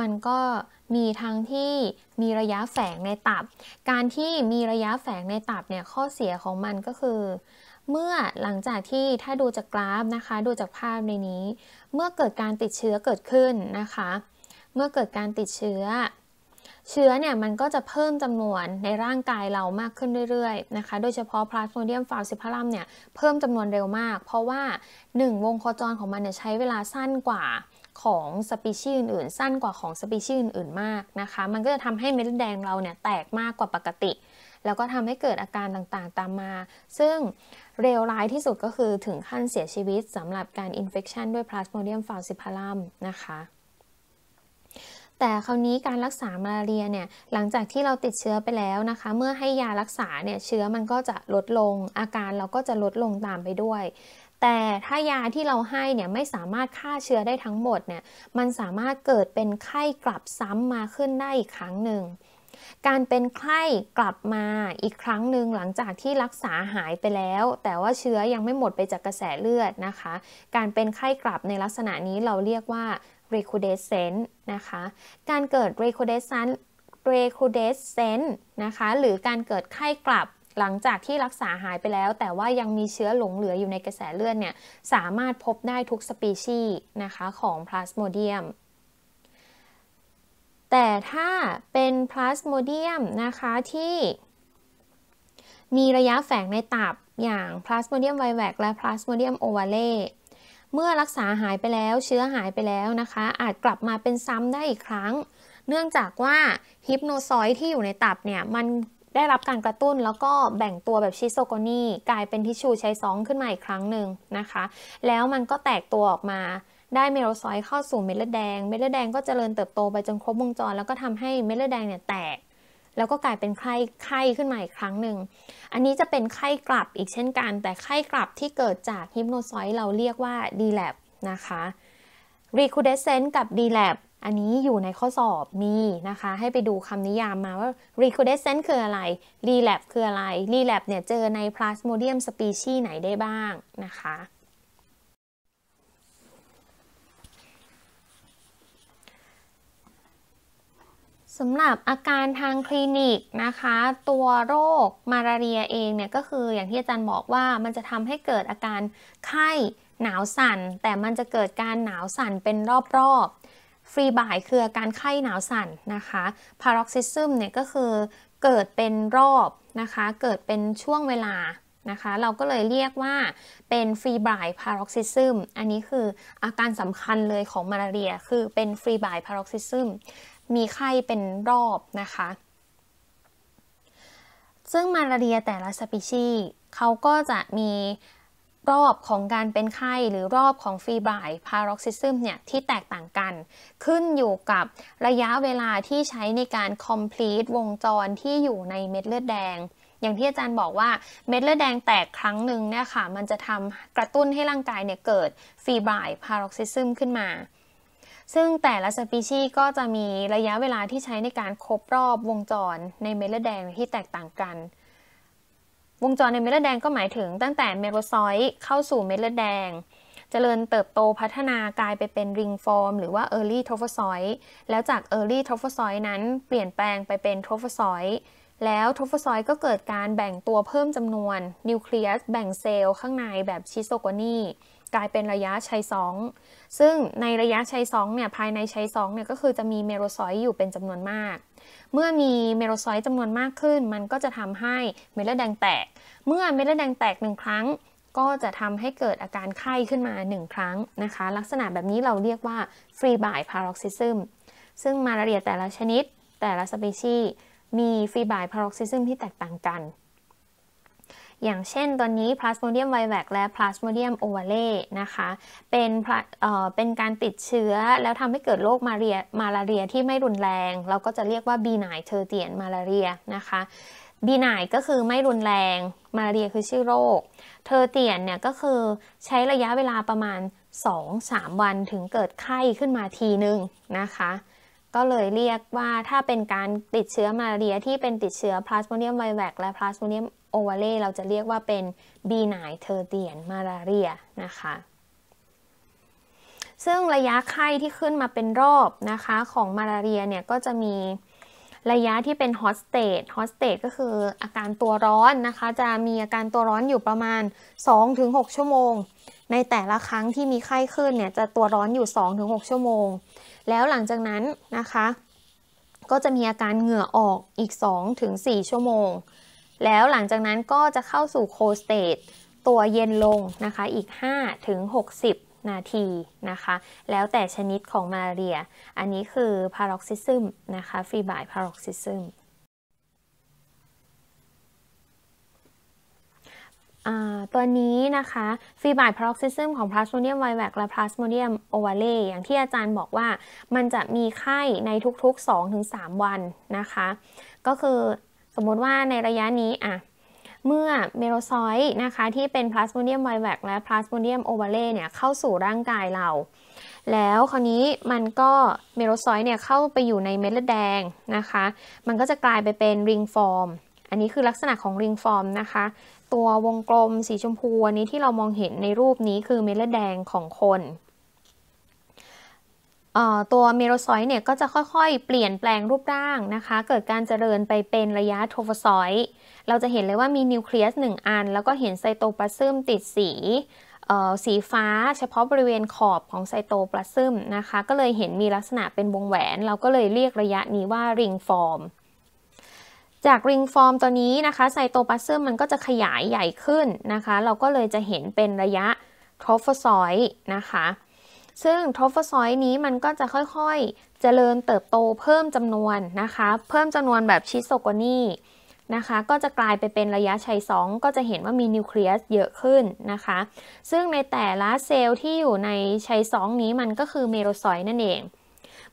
มันก็มีทั้งที่มีระยะแฝงในตับ การที่มีระยะแฝงในตับเนี่ย ข้อเสียของมันก็คือ เมื่อหลังจากที่ถ้าดูจากกราฟนะคะ ดูจากภาพในนี้ เมื่อเกิดการติดเชื้อเกิดขึ้นนะคะ เมื่อเกิดการติดเชื้อ เชื้อเนี่ยมันก็จะเพิ่มจำนวนในร่างกายเรามากขึ้นเรื่อยๆ นะคะ โดยเฉพาะพลาสโมเดียมฟาวซิพารัมเนี่ยเพิ่มจำนวนเร็วมาก เพราะว่า 1 วงโคจรของมันเนี่ยใช้เวลาสั้นกว่าของสปีชีส์อื่น ๆ สั้นกว่าของสปีชีส์อื่น ๆ มากนะคะ มันก็จะทำให้เม็ดเลือดแดงเราเนี่ยแตกมากกว่าปกติ แล้วก็ทำให้เกิดอาการต่าง ๆ ตามมา ซึ่งเร็วร้ายที่สุดก็คือถึงขั้นเสียชีวิตสำหรับการอินเฟคชันด้วยพลาสโมเดียมฟาวซิพารัมนะคะ แต่คราวนี้การรักษามาลาเรียเนี่ย หลังจากที่เราติดเชื้อไปแล้วนะคะ เมื่อให้ยารักษาเนี่ย เชื้อมันก็จะลดลง อาการเราก็จะลดลงตามไปด้วยแต่ถ้ายาที่เราให้เนี่ยไม่สามารถฆ่าเชื้อได้ทั้งหมดเนี่ย มันสามารถเกิดเป็นไข้กลับซ้ำมาขึ้นได้อีกครั้งหนึ่งการเป็นไข้กลับมาอีกครั้งหนึ่งหลังจากที่รักษาหายไปแล้ว แต่ว่าเชื้อยังไม่หมดไปจากกระแสเลือดนะคะ การเป็นไข้กลับในลักษณะนี้เราเรียกว่า recrudescence นะคะการเกิด recrudescence u d e s c e n c e นะคะหรือการเกิดไข้กลับหลังจากที่รักษาหายไปแล้วแต่ว่ายังมีเชื้อหลงเหลืออยู่ในกระแสเลือดเนี่ย สามารถพบได้ทุกสปีชีส์นะคะของพลาสโมเดียมแต่ถ้าเป็นพลาสโมเดียมนะคะที่ มีระยะแฝงในตับอย่างพลาสโมเดียมไวแวกและพลาสโมเดียมโอวาเลเมื่อรักษาหายไปแล้วเชื้อหายไปแล้วนะคะอาจกลับมาเป็นซ้ำได้อีกครั้ง เนื่องจากว่าฮิปโนซอยที่อยู่ในตับเนี่ยมันได้รับการกระตุ้นแล้วก็แบ่งตัวแบบชิโซโกนีกลายเป็นทิชชูใช้ซองขึ้นมาอีกครั้งหนึ่งนะคะ แล้วมันก็แตกตัวออกมาได้เมโลซอยเข้าสู่เม็ดเลือดแดงเม็ดเลือดแดงก็จเจริญเติบโตไปจนครบวงจร แล้วก็ทำให้เม็ดเลือดแดงเนี่ยแตกแล้วก็กลายเป็นไข้ไข้ขึ้นมาอีกครั้งหนึ่งอันนี้จะเป็นไข้กลับอีกเช่นกัน แต่ไข้กลับที่เกิดจากฮิปโนซอยเราเรียกว่าดีแลบนะคะรีคูเดเซนต์กับดีแลบอันนี้อยู่ในข้อสอบมีนะคะ ให้ไปดูคำนิยามมาว่า r e c o u d e s c e n c e คืออะไร relapse คืออะไร relapse เนี่ย เจอใน plasmodium species ไหนได้บ้างนะคะสำหรับอาการทางคลินิกนะคะ ตัวโรคมาลาเรียเองเนี่ย ก็คืออย่างที่อาจารย์บอกว่ามันจะทำให้เกิดอาการไข้หนาวสั่นแต่มันจะเกิดการหนาวสั่นเป็นรอบฟรีบายคืออาการไข้หนาวสั่นนะคะพาร็อกซิซึมเนี่ยก็คือเกิดเป็นรอบนะคะ เกิดเป็นช่วงเวลานะคะ เราก็เลยเรียกว่าเป็นฟรีบายพาร็อกซิซึมอันนี้คืออาการสำคัญเลยของมาลาเรียคือเป็นฟรีบายพาร็อกซิซึมมีไข้เป็นรอบนะคะ ซึ่งมาลาเรียแต่ละสปีชีส์เขาก็จะมีรอบของการเป็นไข้หรือรอบของฟีบายพาร็อกซิซึมเนี่ย ที่แตกต่างกัน ขึ้นอยู่กับระยะเวลาที่ใช้ในการ complete วงจรที่อยู่ในเม็ดเลือดแดง อย่างที่อาจารย์บอกว่าเม็ดเลือดแดงแตกครั้งหนึ่งเนี่ยค่ะ มันจะทำกระตุ้นให้ร่างกายเนี่ย เกิดฟีบายพาร็อกซิซึมขึ้นมา ซึ่งแต่ละสปีชีส์ก็จะมีระยะเวลาที่ใช้ในการครบรอบวงจรในเม็ดเลือดแดงที่แตกต่างกันวงจรในเม็ดเลือดแดงก็หมายถึงตั้งแต่เมโลซอยต์เข้าสู่เม็ดเลือดแดงจริญเติบโตพัฒนากลายไปเป็นริงฟอร์มหรือว่าอร์ลี่ r ทอฟ o อย i ์แล้วจากอร์ลี่ r ทอฟ o อย i ์นั้นเปลี่ยนแปลงไปเป็นท r ฟฟ h อย o ์แล้วท r ฟฟ h อย o ์ก็เกิดการแบ่งตัวเพิ่มจำนวนนิวเคลียสแบ่งเซลล์ข้างในแบบชิโซกอนีกลายเป็นระยะชัยสองซึ่งในระยะชัยสองเนี่ยภายในชัยสองเนี่ยก็คือจะมีเมโลซอยอยู่เป็นจำนวนมากเมื่อมีเมโลซอย์จำนวนมากขึ้น มันก็จะทำให้เม็ดเลือดแดงแตก เมื่อเม็ดเลือดแดงแตกหนึ่งครั้ง ก็จะทำให้เกิดอาการไข้ขึ้นมาหนึ่งครั้งนะคะ ลักษณะแบบนี้เราเรียกว่าฟรีบายพาราอกซิซึม ซึ่งมาลาเรียแต่ละชนิด แต่ละสปีชีมีฟรีบายพาราอกซิซึมที่แตกต่างกันอย่างเช่นตอนนี้ Plasmodium vivax และ Plasmodium ovale นะคะเป็นเอ่อเป็นการติดเชื้อแล้วทำให้เกิดโรคมาเรียมาลาเรียที่ไม่รุนแรง เราก็จะเรียกว่า benign tertian malaria นะคะบีนายก็คือไม่รุนแรงมาลาเรียคือชื่อโรคเธอเตียนเนี่ยก็คือใช้ระยะเวลาประมาณ 2-3 วันถึงเกิดไข้ขึ้นมาทีหนึ่งนะคะ ก็เลยเรียกว่าถ้าเป็นการติดเชื้อมาเรียที่เป็นติดเชื้อ Plasmodium vivax และ Plasmodium โอวาเล่เราจะเรียกว่าเป็น B9 เทอร์เตียนมาลาเรียนะคะ ซึ่งระยะไข้ที่ขึ้นมาเป็นรอบนะคะของมาลาเรียเนี่ย ก็จะมีระยะที่เป็นฮอสเตดฮอสเตดก็คืออาการตัวร้อนนะคะจะมีอาการตัวร้อนอยู่ประมาณ 2-6 ชั่วโมง ในแต่ละครั้งที่มีไข้ขึ้นเนี่ย จะตัวร้อนอยู่ 2-6 ชั่วโมง แล้วหลังจากนั้นนะคะ ก็จะมีอาการเหงื่อออกอีก 2-4 ชั่วโมงแล้วหลังจากนั้นก็จะเข้าสู่โคสเตตตัวเย็นลงนะคะ อีก5ถึง60 นาทีนะคะ แล้วแต่ชนิดของมาเรียอันนี้คือพาร็อกซิซึมนะคะฟีบายพาร็อกซิซึมตัวนี้นะคะฟีบายพาราอกซิซึมของพลาสโมเดียมไวแวกและพลาสโมเดียมโอวาเล่อย่างที่อาจารย์บอกว่ามันจะมีไข้ในทุกๆ 2-3 วันนะคะ ก็คือสมมติว่าในระยะนี้อ่ะเมื่อเมโลซอยนะคะที่เป็นพลาสโมเดียมไวแวกและพลาสโมเดียมโอเวเล่เนี่ยเข้าสู่ร่างกายเรา แล้วคราวนี้มันก็เมโลซอยเนี่ยเข้าไปอยู่ในเม็ดเลือดแดงนะคะ มันก็จะกลายไปเป็นริงฟอร์มอันนี้คือลักษณะของริงฟอร์มนะคะ ตัววงกลมสีชมพูนี้ที่เรามองเห็นในรูปนี้คือเม็ดเลือดแดงของคนตัวเมโรซอยเนี่ยก็จะค่อยๆ เปลี่ยนแปลงรูปร่างนะคะ เกิดการเจริญไปเป็นระยะโทรฟซอยเราจะเห็นเลยว่ามีนิวเคลียส1อัน แล้วก็เห็นไซโตปลาซึมติดสี สีฟ้าเฉพาะบริเวณขอบของไซโตปลาซึมนะคะ ก็เลยเห็นมีลักษณะเป็นวงแหวน เราก็เลยเรียกระยะนี้ว่าริงฟอร์มจากริงฟอร์มตัวนี้นะคะไซโตปลาซึมมันก็จะขยายใหญ่ขึ้นนะคะเราก็เลยจะเห็นเป็นระยะโทรฟซอยนะคะซึ่งทรอฟซอยนี้มันก็จะค่อยๆเจริญเติบโตเพิ่มจำนวนนะคะ เพิ่มจำนวนแบบชิโซโกนีนะคะก็จะกลายไปเป็นระยะชัย2ก็จะเห็นว่ามีนิวเคลียสเยอะขึ้นนะคะ ซึ่งในแต่ละเซลล์ที่อยู่ในชัย2นี้มันก็คือเมโลซอยนั่นเอง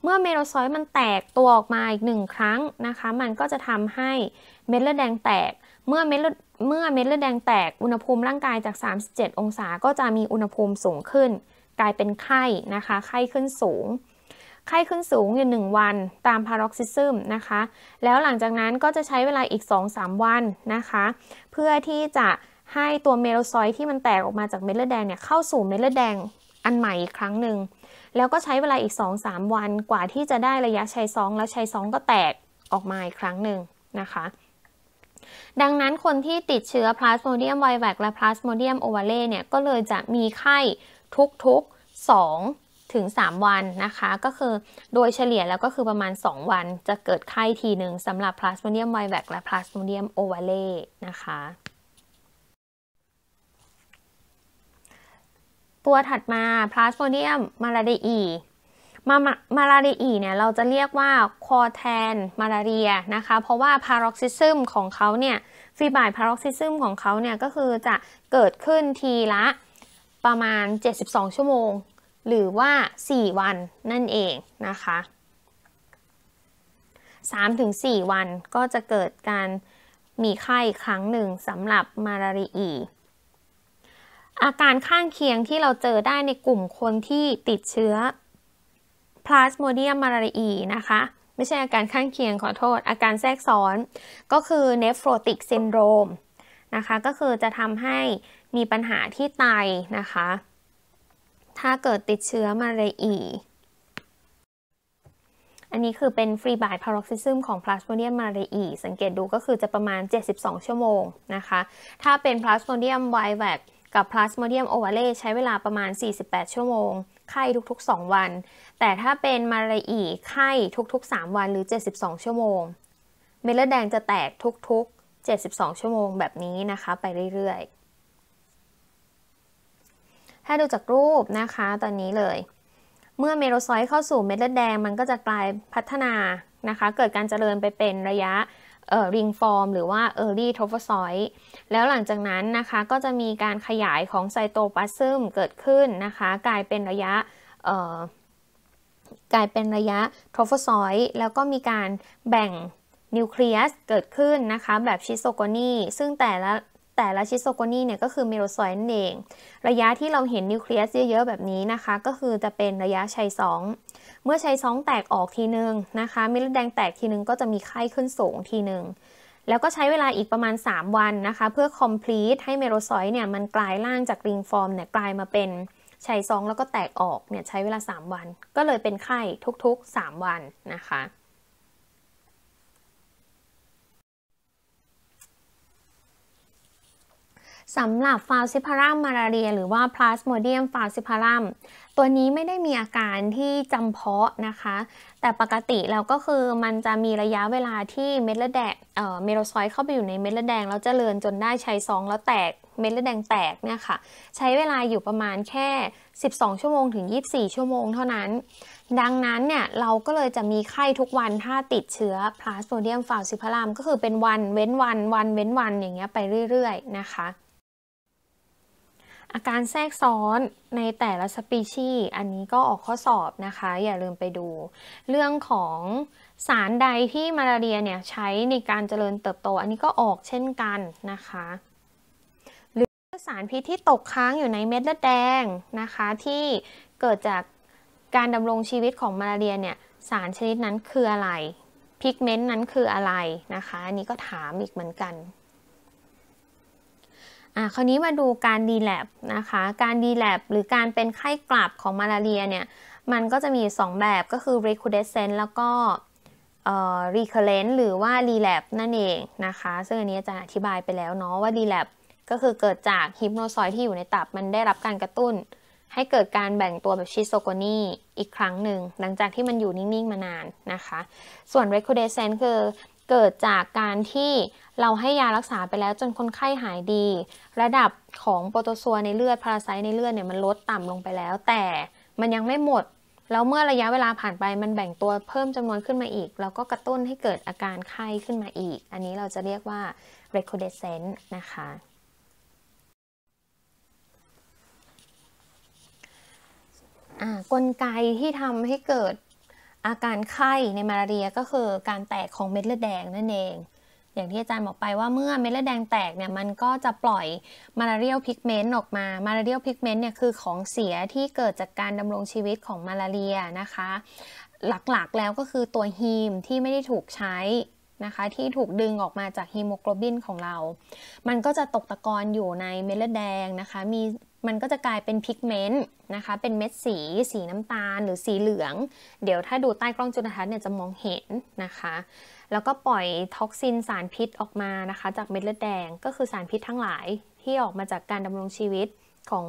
เมื่อเมโลซอยมันแตกตัวออกมาอีกหนึ่งครั้งนะคะ มันก็จะทำให้เม็ดเลือดแดงแตกเมื่อเม็ลดเมื่อเม็ดเลือดแดงแตกอุณหภูมิร่างกายจาก 37 องศาก็จะมีอุณหภูมิสูงขึ้นกลายเป็นไข้ นะคะ ไข้ขึ้นสูง ไข้ขึ้นสูงอยู่1วัน ตามพารอกซิซึมนะคะ แล้วหลังจากนั้นก็จะใช้เวลาอีก 2-3 วันนะคะ เพื่อที่จะให้ตัวเมโลซอยที่มันแตกออกมาจากเม็ดเลือดแดงเนี่ย เข้าสู่เม็ดเลือดแดงอันใหม่อีกครั้งหนึ่ง แล้วก็ใช้เวลาอีก 2-3 วันกว่าที่จะได้ระยะชัยซอง แล้วชัยซองก็แตกออกมาอีกครั้งหนึ่งนะคะ ดังนั้นคนที่ติดเชื้อพลาสโมเดียมไวแวกและพลาสโมเดียมโอวาเล่เนี่ยก็เลยจะมีไข้ทุกๆงถึง3วันนะคะ ก็คือโดยเฉลี่ยแล้วก็คือประมาณ 2 วัน จะเกิดไข้ทีหนึ่งสำหรับ Plasmodium vivax และ Plasmodium ovale นะคะ ตัวถัดมา Plasmodium malariae มามาลาเรียเนี่ย เราจะเรียกว่าคอแทนมาลาเรียนะคะ เพราะว่าพารอกซิซึมของเขาเนี่ยฟีบายพารอกซิซึมของเขาเนี่ย ก็คือจะเกิดขึ้นทีละประมาณ 72 ชั่วโมง หรือว่า 4 วันนั่นเองนะคะ 3-4 วันก็จะเกิดการมีไข้ครั้งหนึ่งสำหรับมาลาเรียอาการข้างเคียงที่เราเจอได้ในกลุ่มคนที่ติดเชื้อ พลาสโมเดียมมาลาเรียนะคะ ไม่ใช่อาการข้างเคียงขอโทษ อาการแทรกซ้อนก็คือ nephrotic syndrome นะคะ ก็คือจะทำให้มีปัญหาที่ไตนะคะ ถ้าเกิดติดเชื้อมาเรียีอันนี้คือเป็นฟรีบายพารอกซิซึมของพลาสโมเดียมมาเรีสังเกตดูก็คือจะประมาณ 72 ชั่วโมงนะคะ ถ้าเป็นพลาสโมเดียมไวแวกกับพลาสโมเดียมโอเวเลใช้เวลาประมาณ 48 ชั่วโมง ไข้ทุกๆ 2 วัน แต่ถ้าเป็นมาเรีไข้ทุกๆ 3 วันหรือ 72 ชั่วโมง เม็ดเลือดแดงจะแตกทุกๆ 72 ชั่วโมงแบบนี้นะคะ ไปเรื่อยๆถ้าดูจากรูปนะคะตอนนี้เลยเมื่อเมโลซอยเข้าสู่เม็ดเลือดแดงมันก็จะกลายพัฒนานะคะ เกิดการเจริญไปเป็นระยะริงฟอร์มหรือว่า Early t r o p h o s o i d แล้วหลังจากนั้นนะคะก็จะมีการขยายของไซโตปลาซึมเกิดขึ้นนะคะ กลายเป็นระยะกลายเป็นระยะโทรโฟซอยแล้วก็มีการแบ่งนิวเคลียสเกิดขึ้นนะคะแบบชิโซโกนีซึ่งแต่ละแต่ละชิโซโกนีเนี่ยก็คือเมโลซอยนั่นเองระยะที่เราเห็นนิวเคลียสเยอะๆแบบนี้นะคะ ก็คือจะเป็นระยะชัยสองเมื่อชัยสองแตกออกทีนึงนะคะเมลือดแดงแตกทีนึงก็จะมีไข้ขึ้นสูงทีนึงแล้วก็ใช้เวลาอีกประมาณ 3 วันนะคะ เพื่อ complete ให้เมโลซอยเนี่ยมันกลายร่างจากริงฟอร์มเนี่ยกลายมาเป็นชัยสองแล้วก็แตกออกเนี่ยใช้เวลา 3 วัน ก็เลยเป็นไข้ทุกๆ 3 วันนะคะสำหรับฟาวซิพารัมมาลาเรียหรือว่าพลาสโมเดียมฟาวซิพารัมตัวนี้ไม่ได้มีอาการที่จำเพาะนะคะ แต่ปกติแล้วก็คือมันจะมีระยะเวลาที่เม็ดเลือดแดงเอ่อเมโลซอยเข้าไปอยู่ในเม็ดเลือดแดงแล้วจเจริญจนได้ใช้ซองแล้วแตกเม็ดเลือดแดงแตกเนี่ยค่ะ ใช้เวลาอยู่ประมาณแค่ 12 ชั่วโมงถึง 24 ชั่วโมงเท่านั้น ดังนั้นเนี่ยเราก็เลยจะมีไข้ทุกวันถ้าติดเชื้อพลาสโมเดียมฟาวซิพารัม ก็คือเป็นวันเว้นวัน วันเว้นวันอย่างเงี้ยไปเรื่อย ๆ นะคะอาการแทรกซ้อนในแต่ละสปีชีอันนี้ก็ออกข้อสอบนะคะ อย่าลืมไปดู เรื่องของสารใดที่มาลาเรียเนี่ยใช้ในการเจริญเติบโตอันนี้ก็ออกเช่นกันนะคะ หรือสารพิษที่ตกค้างอยู่ในเม็ดเลือดแดงนะคะ ที่เกิดจากการดำรงชีวิตของมาลาเรียเนี่ย สารชนิดนั้นคืออะไรพิกเมนต์นั้นคืออะไรนะคะอันนี้ก็ถามอีกเหมือนกันอ่ะคราวนี้มาดูการดีแลบนะคะ การดีแลบหรือการเป็นไข้กลับของมาลาเรียเนี่ย มันก็จะมี 2 แบบก็คือ recrudescent แล้วก็ recurrent หรือว่า relapse นั่นเองนะคะ ซึ่งอันนี้จะอธิบายไปแล้วเนาะว่า relapse ก็คือเกิดจากฮิปโนซอยที่อยู่ในตับ มันได้รับการกระตุ้นให้เกิดการแบ่งตัวแบบชิโซโกนีอีกครั้งหนึ่ง หลังจากที่มันอยู่นิ่งๆมานานนะคะ ส่วน recrudescent คือเกิดจากการที่เราให้ยารักษาไปแล้วจนคนไข้หายดี ระดับของโปรโตซัวในเลือดพาราไซต์ในเลือดเนี่ย มันลดต่ำลงไปแล้วแต่มันยังไม่หมด แล้วเมื่อระยะเวลาผ่านไปมันแบ่งตัวเพิ่มจำนวนขึ้นมาอีก แล้วก็กระตุ้นให้เกิดอาการไข้ขึ้นมาอีก อันนี้เราจะเรียกว่า recrudescence นะคะ กลไกที่ทำให้เกิดอาการไข้ในมาลาเรียก็คือการแตกของเม็ดเลือดแดงนั่นเอง อย่างที่อาจารย์บอกไปว่าเมื่อเม็ดเลือดแดงแตกเนี่ยมันก็จะปล่อยมาลาเรียพิกเมนต์ออกมา มาลาเรียพิกเมนต์เนี่ยคือของเสียที่เกิดจากการดำรงชีวิตของมาลาเรียนะคะ หลักๆ แล้วก็คือตัวฮีมที่ไม่ได้ถูกใช้นะคะที่ถูกดึงออกมาจากฮีโมโกลบินของเรา มันก็จะตกตะกอนอยู่ในเม็ดเลือดแดงนะคะมีมันก็จะกลายเป็นพิกเมนต์นะคะ เป็นเม็ดสีสีน้ำตาลหรือสีเหลือง เดี๋ยวถ้าดูใต้กล้องจุลทรรศน์เนี่ยจะมองเห็นนะคะ แล้วก็ปล่อยท็อกซินสารพิษออกมานะคะ จากเม็ดเลือดแดง ก็คือสารพิษทั้งหลายที่ออกมาจากการดำรงชีวิตของ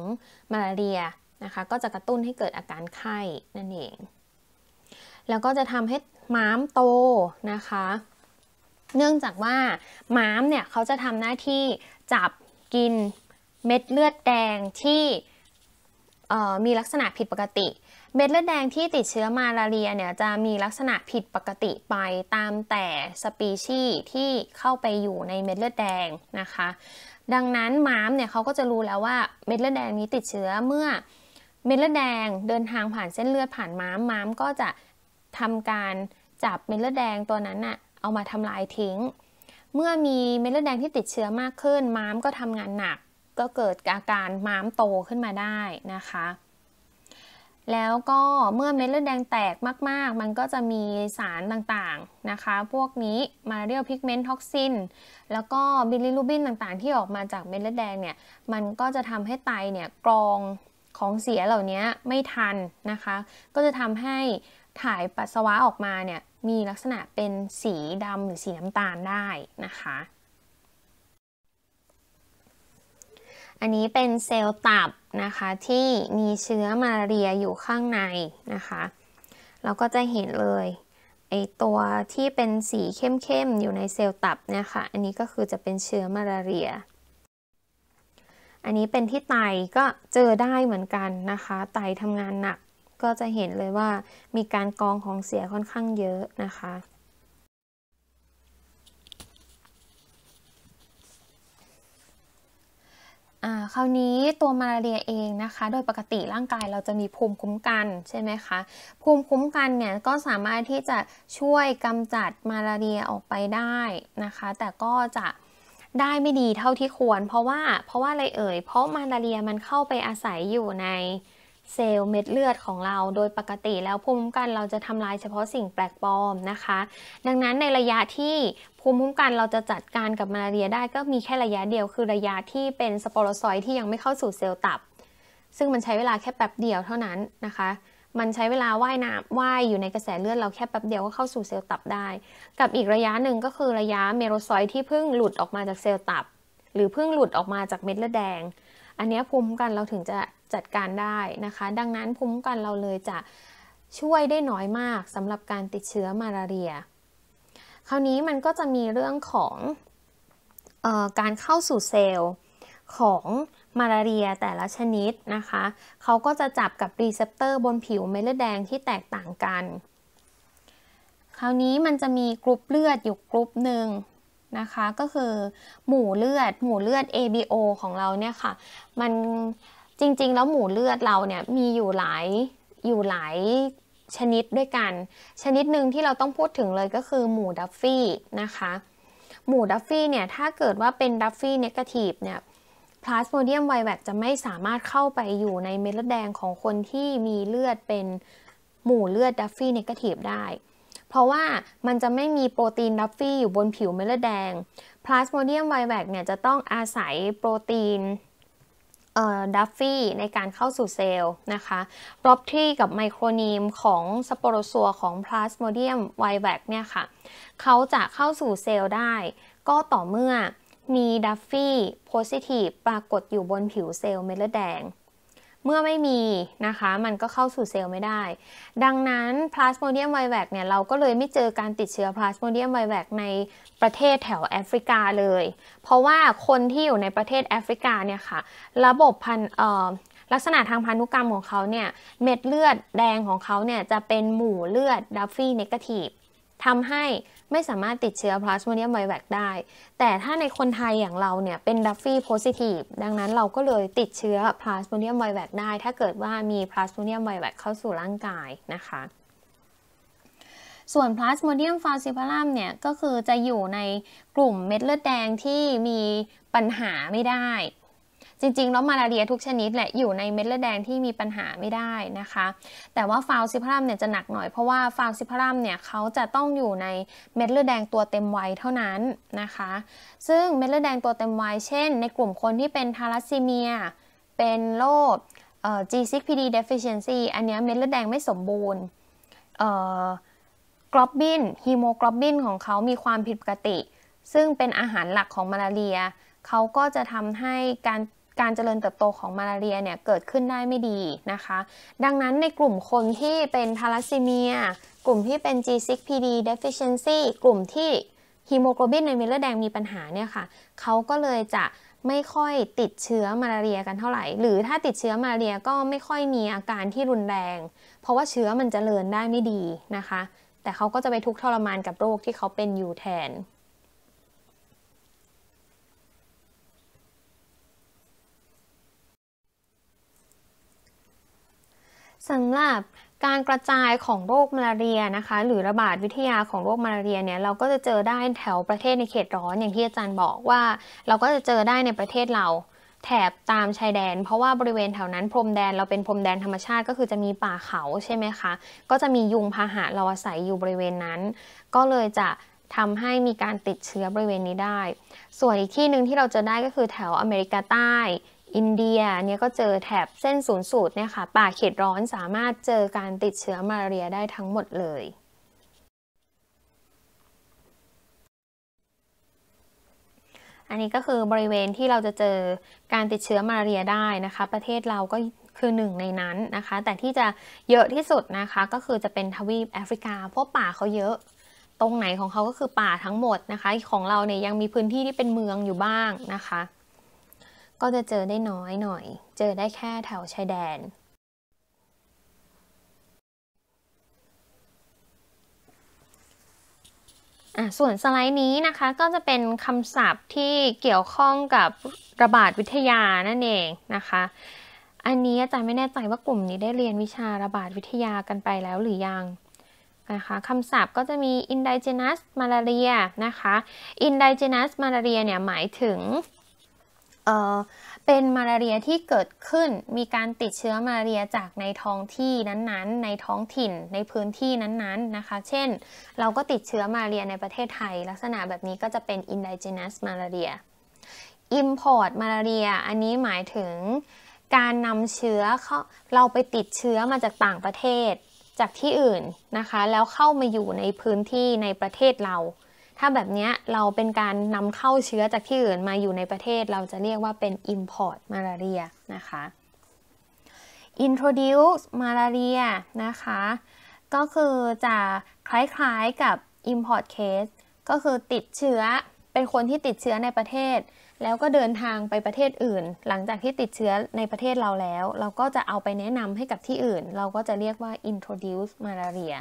มาลาเรียนะคะก็จะกระตุ้นให้เกิดอาการไข้นั่นเอง แล้วก็จะทำให้ม้ามโตนะคะ เนื่องจากว่าม้ามเนี่ยเขาจะทำหน้าที่จับกินเม็ดเลือดแดงที่มีลักษณะผิดปกติ เม็ดเลือดแดงที่ติดเชื้อมาลาเรียเนี่ยจะมีลักษณะผิดปกติไปตามแต่สปีชีส์ที่เข้าไปอยู่ในเม็ดเลือดแดงนะคะ ดังนั้นม้ามเนี่ยเขาก็จะรู้แล้วว่าเม็ดเลือดแดงนี้ติดเชื้อ เมื่อเม็ดเลือดแดงเดินทางผ่านเส้นเลือดผ่านม้ามม้ามก็จะทำการจับเม็ดเลือดแดงตัวนั้นน่ะ เอามาทำลายทิ้ง เมื่อมีเม็ดเลือดแดงที่ติดเชื้อมากขึ้นม้ามก็ทำงานหนักก็เกิดอาการม้ามโตขึ้นมาได้นะคะ แล้วก็เมื่อเม็ดเลือดแดงแตกมากๆ มันก็จะมีสารต่างๆนะคะ พวกนี้มาเรียลพิกเมนต์ท็อกซิน แล้วก็บิลิรูบินต่างๆ ที่ออกมาจากเม็ดเลือดแดงเนี่ย มันก็จะทำให้ไตเนี่ยกรองของเสียเหล่านี้ไม่ทันนะคะ ก็จะทำให้ถ่ายปัสสาวะออกมาเนี่ยมีลักษณะเป็นสีดำหรือสีน้ำตาลได้นะคะอันนี้เป็นเซลล์ตับนะคะที่มีเชื้อมาเรียอยู่ข้างในนะคะ เราก็จะเห็นเลยไอตัวที่เป็นสีเข้มๆ อยู่ในเซลล์ตับเนี่ยค่ะอันนี้ก็คือจะเป็นเชื้อมาเรีย อันนี้เป็นที่ไตก็เจอได้เหมือนกันนะคะ ไตทำงานหนักก็จะเห็นเลยว่ามีการกองของเสียค่อนข้างเยอะนะคะคราวนี้ตัวมาลาเรียเองนะคะ โดยปกติร่างกายเราจะมีภูมิคุ้มกันใช่ไหมคะภูมิคุ้มกันเนี่ยก็สามารถที่จะช่วยกำจัดมาลาเรียออกไปได้นะคะ แต่ก็จะได้ไม่ดีเท่าที่ควร เพราะว่าเพราะว่าอะไรเอ่ยเพราะมาลาเรียมันเข้าไปอาศัยอยู่ในเซลล์เม็ดเลือดของเราโดยปกติแล้วภูมิคุ้มกันเราจะทำลายเฉพาะสิ่งแปลกปลอมนะคะ ดังนั้นในระยะที่ภูมิคุ้มกันเราจะจัดการกับมาลาเรียได้ก็มีแค่ระยะเดียวคือระยะที่เป็นสปอโ์ซอยที่ยังไม่เข้าสู่เซลล์ตับ ซึ่งมันใช้เวลาแค่แป๊บเดียวเท่านั้นนะคะ มันใช้เวลาว่ายน้ำว่ายอยู่ในกระแสเลือดเราแค่แป๊บเดียวก็เข้าสู่เซลล์ตับได้ กับอีกระยะหนึ่งก็คือระยะเมโรซอย ที่เพิ่งหลุดออกมาจากเซลล์ตับ หรือเพิ่งหลุดออกมาจากเม็ดเลือดแดงอันนี้ภูมิคุ้มกันเราถึงจะจัดการได้นะคะ ดังนั้นภูมิคุ้มกันเราเลยจะช่วยได้น้อยมากสำหรับการติดเชื้อมาลาเรีย คราวนี้มันก็จะมีเรื่องของออการเข้าสู่เซลล์ของมาลาเรียแต่ละชนิดนะคะ เขาก็จะจับกับรีเซพเตอร์บนผิวเม็ดเลือดแดงที่แตกต่างกัน คราวนี้มันจะมีกรุ๊ปเลือดอยู่กรุ๊ปหนึ่งนะคะก็คือหมู่เลือดหมู่เลือด ABO ของเราเนี่ยค่ะ มันจริงๆแล้วหมู่เลือดเราเนี่ยมีอยู่หลาย อยู่หลายชนิดด้วยกัน ชนิดหนึ่งที่เราต้องพูดถึงเลยก็คือหมู่ดัฟฟี่นะคะหมู่ดัฟฟี่เนี่ยถ้าเกิดว่าเป็นดัฟฟี่เนกาทีฟเนี่ยพลาสโมเดียมไวแบกจะไม่สามารถเข้าไปอยู่ในเม็ดเลือดแดงของคนที่มีเลือดเป็นหมู่เลือดดัฟฟี่เนกาทีฟได้เพราะว่ามันจะไม่มีโปรตีนดัฟฟี่อยู่บนผิวเม็ดล็ดแดง พลาสโมเดียมไวแบกเนี่ยจะต้องอาศัยโปรตีนดัฟฟี่ในการเข้าสู่เซลล์นะคะรอบที่กับไมโครนีมของสปโรซัวของพลาสโมเดียมไวแบกเนี่ยค่ะ เขาจะเข้าสู่เซลล์ได้ก็ต่อเมื่อมีดัฟฟี่โพซิทีฟปรากฏอยู่บนผิวเซลล์เม็ล็ดแดงเมื่อไม่มีนะคะ มันก็เข้าสู่เซลล์ไม่ได้ ดังนั้นพลาสโมเดียมไวแวกเนี่ยเราก็เลยไม่เจอการติดเชื้อพลาสโมเดียมไวแวกในประเทศแถวแอฟริกาเลย เพราะว่าคนที่อยู่ในประเทศแอฟริกาเนี่ยค่ะ ระบบพันลักษณะทางพันธุกรรมของเขาเนี่ย เม็ดเลือดแดงของเขาเนี่ยจะเป็นหมู่เลือดดัฟฟี่เนกาทีฟทำให้ไม่สามารถติดเชื้อพลาสโมเดียมไวแวกได้ แต่ถ้าในคนไทยอย่างเราเนี่ยเป็นดัฟฟี่โพซิทีฟ ดังนั้นเราก็เลยติดเชื้อพลาสโมเดียมไวแวกได้ ถ้าเกิดว่ามีพลาสโมเดียมไวแวกเข้าสู่ร่างกายนะคะ ส่วนพลาสโมเดียมฟาซิพารัมเนี่ย ก็คือจะอยู่ในกลุ่มเม็ดเลือดแดงที่มีปัญหาไม่ได้จริงๆแล้วมาลาเรียทุกชนิดแหละอยู่ในเม็ดเลือดแดงที่มีปัญหาไม่ได้นะคะ แต่ว่าฟาวซิพารัมเนี่ยจะหนักหน่อยเพราะว่าฟาวซิพารัมเนี่ยเขาจะต้องอยู่ในเม็ดเลือดแดงตัวเต็มวัยเท่านั้นนะคะ ซึ่งเม็ดเลือดแดงตัวเต็มวัยเช่นในกลุ่มคนที่เป็นทารัสซีเมีย เป็นโรค G6PD deficiency อันนี้เม็ดเลือดแดงไม่สมบูรณ์กลอบบินฮีโมกลอบบินของเขามีความผิดปกติ ซึ่งเป็นอาหารหลักของมาลาเรียเขาก็จะทำให้การการเจริญเติบโตของมาลาเรียเนี่ยเกิดขึ้นได้ไม่ดีนะคะ ดังนั้นในกลุ่มคนที่เป็นทาลัสซีเมีย กลุ่มที่เป็น G6PD deficiency กลุ่มที่ฮีโมโกลบินในเมลือดแดงมีปัญหาเนี่ยค่ะ เขาก็เลยจะไม่ค่อยติดเชื้อมาลาเรียกันเท่าไหร่ หรือถ้าติดเชื้อมาลาเรียก็ไม่ค่อยมีอาการที่รุนแรง เพราะว่าเชื้อมันจเจริญได้ไม่ดีนะคะ แต่เขาก็จะไปทุกทรมานกับโรคที่เขาเป็นอยู่แทนสำหรับการกระจายของโรคมาลาเรียนะคะ หรือระบาดวิทยาของโรคมาลาเรียเนี่ยเราก็จะเจอได้แถวประเทศในเขตร้อนอย่างที่อาจารย์บอกว่า เราก็จะเจอได้ในประเทศเรา แถบตามชายแดน เพราะว่าบริเวณแถวนั้นพรมแดน เราเป็นพรมแดนธรรมชาติก็คือจะมีป่าเขาใช่ไหมคะก็จะมียุงพาหะเราอาศัยอยู่บริเวณนั้น ก็เลยจะทำให้มีการติดเชื้อบริเวณนี้ได้ ส่วนอีกที่หนึ่งที่เราจะได้ก็คือแถวอเมริกาใต้อินเดียเนี่ยก็เจอแถบเส้นศูนย์สูตรเนี่ยค่ะป่าเขตร้อนสามารถเจอการติดเชื้อมาเรียได้ทั้งหมดเลย อันนี้ก็คือบริเวณที่เราจะเจอการติดเชื้อมาเรียได้นะคะ ประเทศเราก็คือหนึ่งในนั้นนะคะแต่ที่จะเยอะที่สุดนะคะ ก็คือจะเป็นทวีปแอฟริกาเพราะป่าเขาเยอะตรงไหนของเขาก็คือป่าทั้งหมดนะคะของเราเนี่ยยังมีพื้นที่ที่เป็นเมืองอยู่บ้างนะคะก็จะเจอได้น้อยหน่อย เจอได้แค่แถวชายแดน ส่วนสไลด์นี้นะคะ ก็จะเป็นคำศัพท์ที่เกี่ยวข้องกับระบาดวิทยานั่นเองนะคะ อันนี้อาจารย์ไม่แน่ใจว่ากลุ่มนี้ได้เรียนวิชาระบาดวิทยากันไปแล้วหรือยังนะคะคำศัพท์ก็จะมี indigenous malaria นะคะ indigenous malaria เนี่ยหมายถึงเป็นมาลาเรียที่เกิดขึ้น มีการติดเชื้อมาลาเรียจากในท้องที่นั้นๆ ในท้องถิ่นในพื้นที่นั้นๆ นะคะ เช่นเราก็ติดเชื้อมาลาเรียในประเทศไทยลักษณะแบบนี้ก็จะเป็น indigenous malaria import มาลาเรีย อันนี้หมายถึงการนำเชื้อเขาเราไปติดเชื้อมาจากต่างประเทศจากที่อื่นนะคะ แล้วเข้ามาอยู่ในพื้นที่ในประเทศเราถ้าแบบนี้เราเป็นการนำเข้าเชื้อจากที่อื่นมาอยู่ในประเทศเราจะเรียกว่าเป็น import าลาเรียนะคะ introduce าลาเรียนะคะก็คือจะคล้ายๆกับ import case ก็คือติดเชื้อเป็นคนที่ติดเชื้อในประเทศ แล้วก็เดินทางไปประเทศอื่น หลังจากที่ติดเชื้อในประเทศเราแล้ว เราก็จะเอาไปแนะนำให้กับที่อื่น เราก็จะเรียกว่า introduce malaria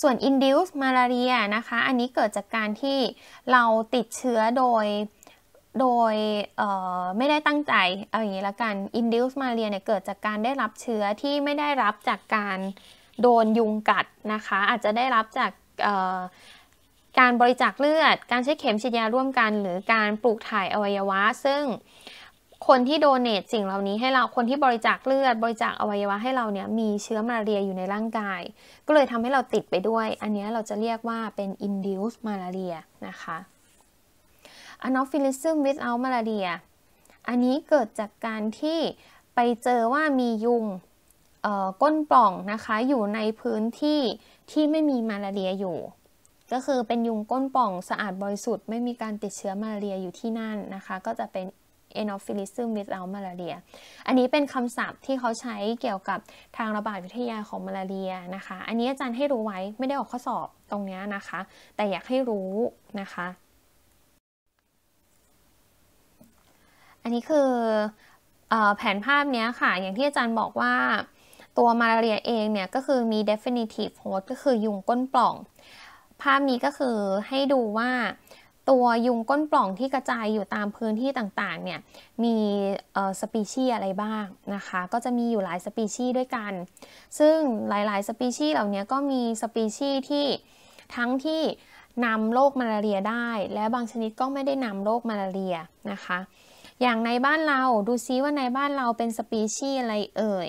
ส่วน induced malaria นะคะ อันนี้เกิดจากการที่เราติดเชื้อโดยโดยไม่ได้ตั้งใจเอาอย่างนี้ละกัน induced malaria เนี่ยเกิดจากการได้รับเชื้อที่ไม่ได้รับจากการโดนยุงกัดนะคะ อาจจะได้รับจากการบริจาคเลือด การใช้เข็มฉีดยาร่วมกันหรือการปลูกถ่ายอวัยวะซึ่งคนที่โดเนตสิ่งเหล่านี้ให้เรา คนที่บริจาคเลือดบริจาคอวัยวะให้เราเนี่ยมีเชื้อมาเรียอยู่ในร่างกาย ก็เลยทำให้เราติดไปด้วย อันนี้เราจะเรียกว่าเป็น induced malaria นะคะ anophelism without malaria อันนี้เกิดจากการที่ไปเจอว่ามียุงก้นปล่องนะคะอยู่ในพื้นที่ที่ไม่มีมาลาเรียอยู่ ก็คือเป็นยุงก้นปล่องสะอาดบริสุทธิ์ไม่มีการติดเชื้อมาลาเรียอยู่ที่นั่นนะคะก็จะเป็น anophelism without malaria อันนี้เป็นคำศัพท์ที่เขาใช้เกี่ยวกับทางระบาดวิทยาของมาลาเรียนะคะ อันนี้อาจารย์ให้รู้ไว้ไม่ได้ออกข้อสอบตรงนี้นะคะ แต่อยากให้รู้นะคะ อันนี้คืออแผนภาพนี้ค่ะ อย่างที่อาจารย์บอกว่าตัวมาลาเรียเองเนี่ยก็คือมี definitive host ก็คือ ยุงก้นปล่อง ภาพนี้ก็คือให้ดูว่าตัวยุงก้นปล่องที่กระจายอยู่ตามพื้นที่ต่างๆ เนี่ย มีสปีชีอะไรบ้างนะคะ ก็จะมีอยู่หลายสปีชีด้วยกัน ซึ่งหลายๆ สปีชีเหล่านี้ก็มีสปีชีที่ทั้งที่นำโรคมาลาเรียได้ และบางชนิดก็ไม่ได้นำโรคมาลาเรียนะคะ อย่างในบ้านเรา ดูซิว่าในบ้านเราเป็นสปีชีอะไรเอ่ย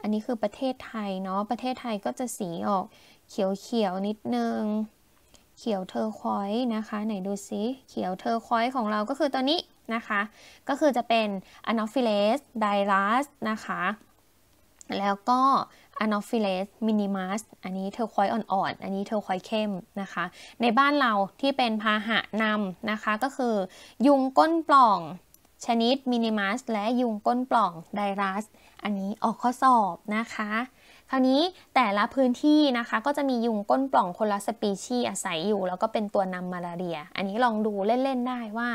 อันนี้คือประเทศไทยเนาะ ประเทศไทยก็จะสีออกเขียวๆนิดนึงเขียวเทอร์ควอยนะคะไหนดูซิเขียวเทอร์ควอยของเราก็คือตัวนี้นะคะ ก็คือจะเป็น a n o p h i l e s d i l a s นะคะ แล้วก็ a n o p h i l e s minimus อันนี้เทอร์ควอยอ่อนๆอันนี้เทอร์ควอยเข้มนะคะ ในบ้านเราที่เป็นพาหะนำนะคะ ก็คือยุงก้นปล่องชนิดมินิมัสและยุงก้นปล่องไดรัส อันนี้ออกข้อสอบนะคะคราวนี้แต่ละพื้นที่นะคะ ก็จะมียุงก้นปล่องคนละสปีชีส์อาศัยอยู่แล้วก็เป็นตัวนำมาลาเรีย อันนี้ลองดูเล่น ๆ ได้ว่า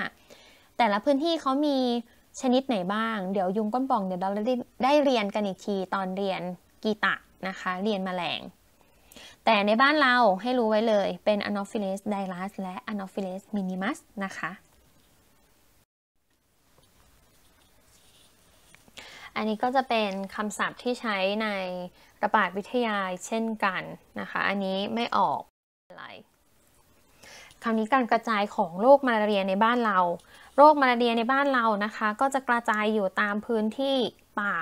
แต่ละพื้นที่เขามีชนิดไหนบ้างเดี๋ยวยุงก้นปล่องเดี๋ยวเราได้เรียนกันอีกที ตอนเรียนกีตะนะคะ เรียนมแมลง แต่ในบ้านเราให้รู้ไว้เลยเป็น Anopheles d i l a s และ Anopheles minimus นะคะ อันนี้ก็จะเป็นคำศัพท์ที่ใช้ในระบาดวิทยาเช่นกันนะคะ อันนี้ไม่ออกอะไรคราวนี้การกระจายของโรคมาลาเรียในบ้านเรา โรคมาลาเรียในบ้านเรานะคะ ก็จะกระจายอยู่ตามพื้นที่ป่า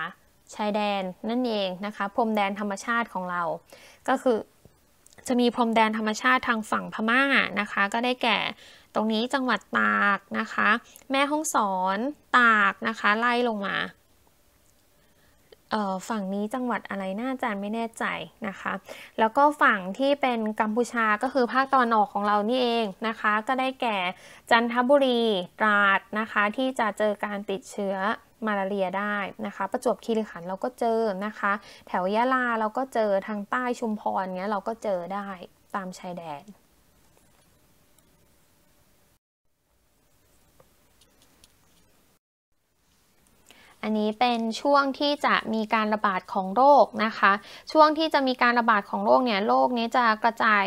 ชายแดนนั่นเองนะคะ พรมแดนธรรมชาติของเรา ก็คือจะมีพรมแดนธรรมชาติทางฝั่งพม่านะคะ ก็ได้แก่ตรงนี้จังหวัดตากนะคะ แม่ฮ่องสอนตากนะคะไล่ลงมาฝั่งนี้จังหวัดอะไรน่าจา์ไม่แน่ใจนะคะ แล้วก็ฝั่งที่เป็นกัมพูชาก็คือภาคตะวันออกของเรานี่เองนะคะ ก็ได้แก่จันทบุรีตราดนะคะ ที่จะเจอการติดเชื้อมาลาเรียได้นะคะ ประจวบคีรีขันธ์เราก็เจอนะคะ แถวยะลาเราก็เจอทางใต้ชุมพรเนี้ยเราก็เจอได้ตามชายแดนอันนี้เป็นช่วงที่จะมีการระบาดของโรคนะคะ ช่วงที่จะมีการระบาดของโรคเนี่ย โรคนี้จะกระจาย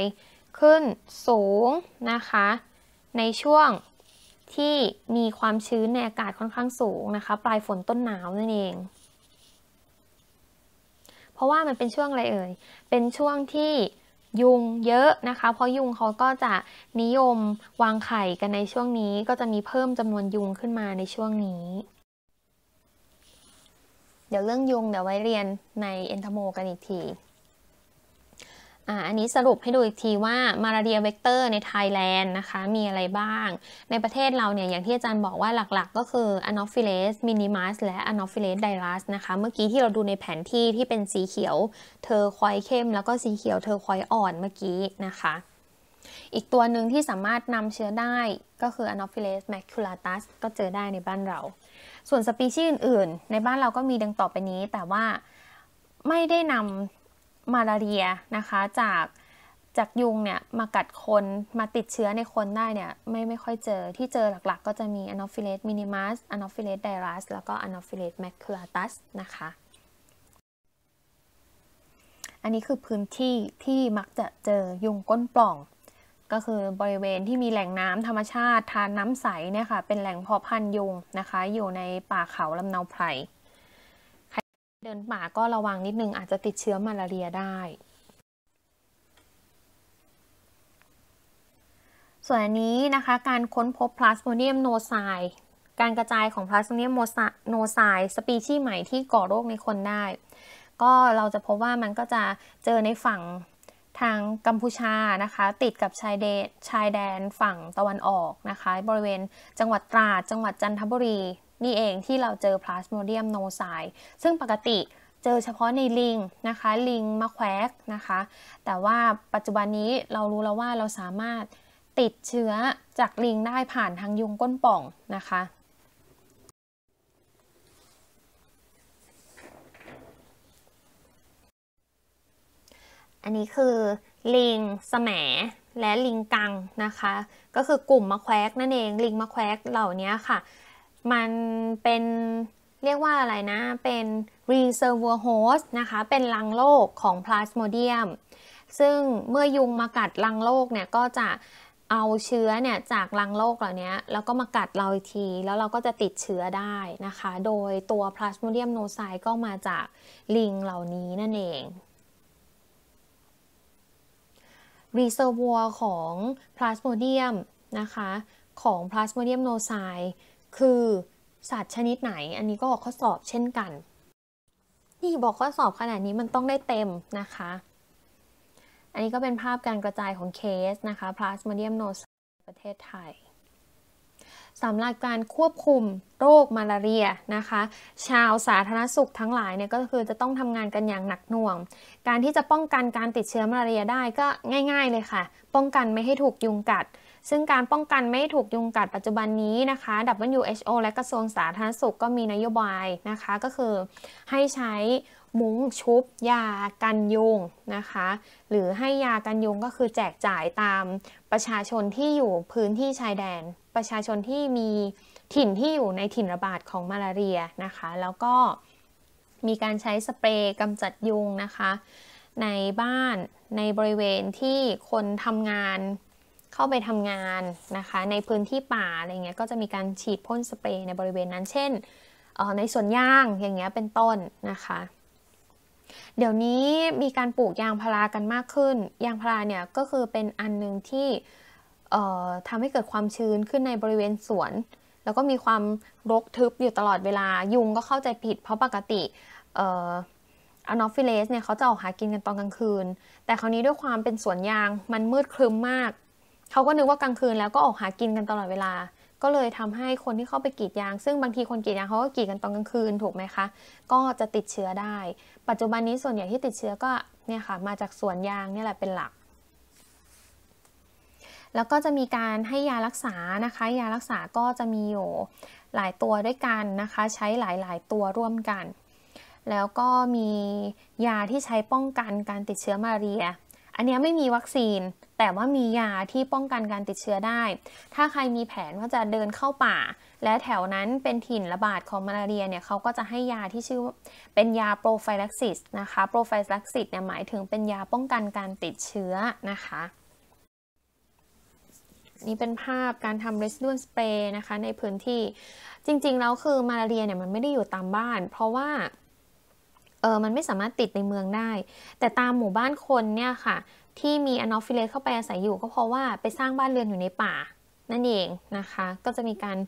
ขึ้นสูงนะคะ ในช่วงที่มีความชื้นในอากาศค่อนข้างสูงนะคะ ปลายฝนต้นหนาวนั่นเอง เพราะว่ามันเป็นช่วงอะไรเอ่ย เป็นช่วงที่ยุงเยอะนะคะ เพราะยุงเขาก็จะนิยมวางไข่กันในช่วงนี้ก็จะมีเพิ่มจำนวนยุงขึ้นมาในช่วงนี้ดี๋ยวเรื่องยุงเดี๋ยวไว้เรียนในเอนทโมกันอีกทีอันนี้สรุปให้ดูอีกทีว่ามาลาเรียเวกเตอร์ในไทยแลนด์นะคะ มีอะไรบ้าง ในประเทศเราเนี่ยอย่างที่อาจารย์บอกว่าหลักๆก็คืออ n o p h i l e s minimus และ a n o p h i l e s d i r u s นะคะเมื่อกี้ที่เราดูในแผนที่ที่เป็นสีเขียวเธอควายเข้มแล้วก็สีเขียวเธอควายอ่อนเมื่อกี้นะคะ อีกตัวหนึ่งที่สามารถนำเชื้อได้ก็คือ a n o p h i l e s maculatus ก็เจอได้ในบ้านเราส่วนสปีชีส์อื่นๆ ในบ้านเราก็มีดังต่อไปนี้แต่ว่าไม่ได้นำมาลาเรียนะคะจากจากยุงเนี่ย มากัดคนมาติดเชื้อในคนได้เนี่ย ไม่ไม่ค่อยเจอที่เจอหลักๆ ก็จะมี Anopheles minimus Anopheles dirus แล้วก็ Anopheles maculatus นะคะ อันนี้คือพื้นที่ที่มักจะเจอยุงก้นปล่องก็คือบริเวณที่มีแหล่งน้ำธรรมชาติทานน้ำใสเนี่ยค่ะเป็นแหล่งเพาะพันธุ์ยุงนะคะ อยู่ในป่าเขาลำเนาไพรเดินป่าก็ระวังนิดนึงอาจจะติดเชื้อมาลาเรียได้ ส่วนนี้นะคะการค้นพบพลาสโมเดียมโนไซการกระจายของพลาสโมเดียมโนไซสปีชีใหม่ที่ก่อโรคในคนได้ ก็เราจะพบว่ามันก็จะเจอในฝั่งางกัมพูชานะคะ ติดกับชายเดชายแดนฝั่งตะวันออกนะคะ บริเวณจังหวัดตราด จังหวัดจันทบุรี นี่เองที่เราเจอพลาสโมเดียมโนไซซึ่งปกติเจอเฉพาะในลิงนะคะ ลิงมะแควกนะคะ แต่ว่าปัจจุบันนี้เรารู้แล้วว่าเราสามารถติดเชื้อจากลิงได้ผ่านทางยุงก้นป่องนะคะอันนี้คือลิงสแสมและลิงกังนะคะ ก็คือกลุ่มมะแควกนั่นเองลิงมะแควกเหล่านี้ค่ะมันเป็นเรียกว่าอะไรนะเป็น reservoir host นะคะเป็นรังโลกของ plasmodium ซึ่งเมื่อยุงมากัดรังโลกเนี่ยก็จะเอาเชื้อเนี่ยจาก รังโลกเหล่านี้แล้วก็มากัดเราอีกที แล้วเราก็จะติดเชื้อได้นะคะ โดยตัว plasmodium n o c i ก็มาจากลิงเหล่านี้นั่นเองรีเซอร์วัวของพลาสโมเดียมนะคะ ของพลาสโมเดียมโนไซคือสัตว์ชนิดไหน อันนี้ก็ออกข้อสอบเช่นกัน นี่บอกข้อสอบขนาดนี้มันต้องได้เต็มนะคะ อันนี้ก็เป็นภาพการกระจายของเคสนะคะพลาสโมเดียมโนไซประเทศไทยสำหรับการควบคุมโรคมาลาเรียนะคะ ชาวสาธารณสุขทั้งหลายเนี่ยก็คือจะต้องทำงานกันอย่างหนักหน่วง การที่จะป้องกันการติดเชื้อมาลาเรียได้ก็ง่ายๆเลยค่ะ ป้องกันไม่ให้ถูกยุงกัดซึ่งการป้องกันไม่ถูกยุงกัดปัจจุบันนี้นะคะ WHO และกระทรวงสาธารณสุขก็มีนโยบายนะคะ ก็คือให้ใช้ มุ้งชุบยากันยุงนะคะ หรือให้ยากันยุงก็คือแจกจ่ายตามประชาชนที่อยู่พื้นที่ชายแดนประชาชนที่มีถิ่นที่อยู่ในถิ่นระบาดของมาลาเรียนะคะแล้วก็มีการใช้สเปรย์กำจัดยุงนะคะ ในบ้านในบริเวณที่คนทำงานเข้าไปทำงานนะคะในพื้นที่ป่าอะไรเงี้ยก็จะมีการฉีดพ่นสเปรย์ในบริเวณนั้น เช่นในสวนยางอย่างเงี้ยเป็นต้นนะคะเดี๋ยวนี้มีการปลูกยางพารากันมากขึ้นยางพาราเนี่ยก็คือเป็นอันหนึ่งที่ทำให้เกิดความชื้นขึ้นในบริเวณสวน แล้วก็มีความรกทึบอยู่ตลอดเวลายุงก็เข้าใจผิด เพราะปกติอานอฟิเลสเนี่ยเขาจะออกหากินกันตอนกลางคืน แต่คราวนี้ด้วยความเป็นสวนยางมันมืดครึ้มมากเขาก็นึกว่ากลางคืนแล้วก็ออกหากินกันตลอดเวลา ก็เลยทำให้คนที่เข้าไปกรีดยาง ซึ่งบางทีคนกรีดยางเขาก็กรีดกันตอนกลางคืนถูกไหมคะ ก็จะติดเชื้อได้ ปัจจุบันนี้ส่วนใหญ่ที่ติดเชื้อก็เนี่ยค่ะ มาจากสวนยางนี่แหละเป็นหลัก แล้วก็จะมีการให้ยารักษานะคะ ยารักษาก็จะมีอยู่หลายตัวด้วยกันนะคะ ใช้หลายๆตัวร่วมกัน แล้วก็มียาที่ใช้ป้องกันการติดเชื้อมาเรียอันนี้ไม่มีวัคซีนแต่ว่ามียาที่ป้องกันการติดเชื้อได้ ถ้าใครมีแผนว่าจะเดินเข้าป่า และแถวนั้นเป็น ถิ่น ระบาดของมาลาเรียเนี่ย เขาก็จะให้ยาที่ชื่อเป็นยาโปรไฟลักซิสนะคะโปรไฟลักซิสเนี่ยหมายถึงเป็นยาป้องกันการติดเชื้อนะคะ นี่เป็นภาพการทำเรสเดนสเปรย์นะคะในพื้นที่จริงๆแล้วคือมาลาเรียเนี่ยมันไม่ได้อยู่ตามบ้าน เพราะว่าเออมันไม่สามารถติดในเมืองได้ แต่ตามหมู่บ้านคนเนี่ยค่ะ ที่มีอนอฟิเลตเข้าไปอาศัยอยู่ ก็เพราะว่าไปสร้างบ้านเรือนอยู่ในป่า นั่นเองนะคะ ก็จะมีการ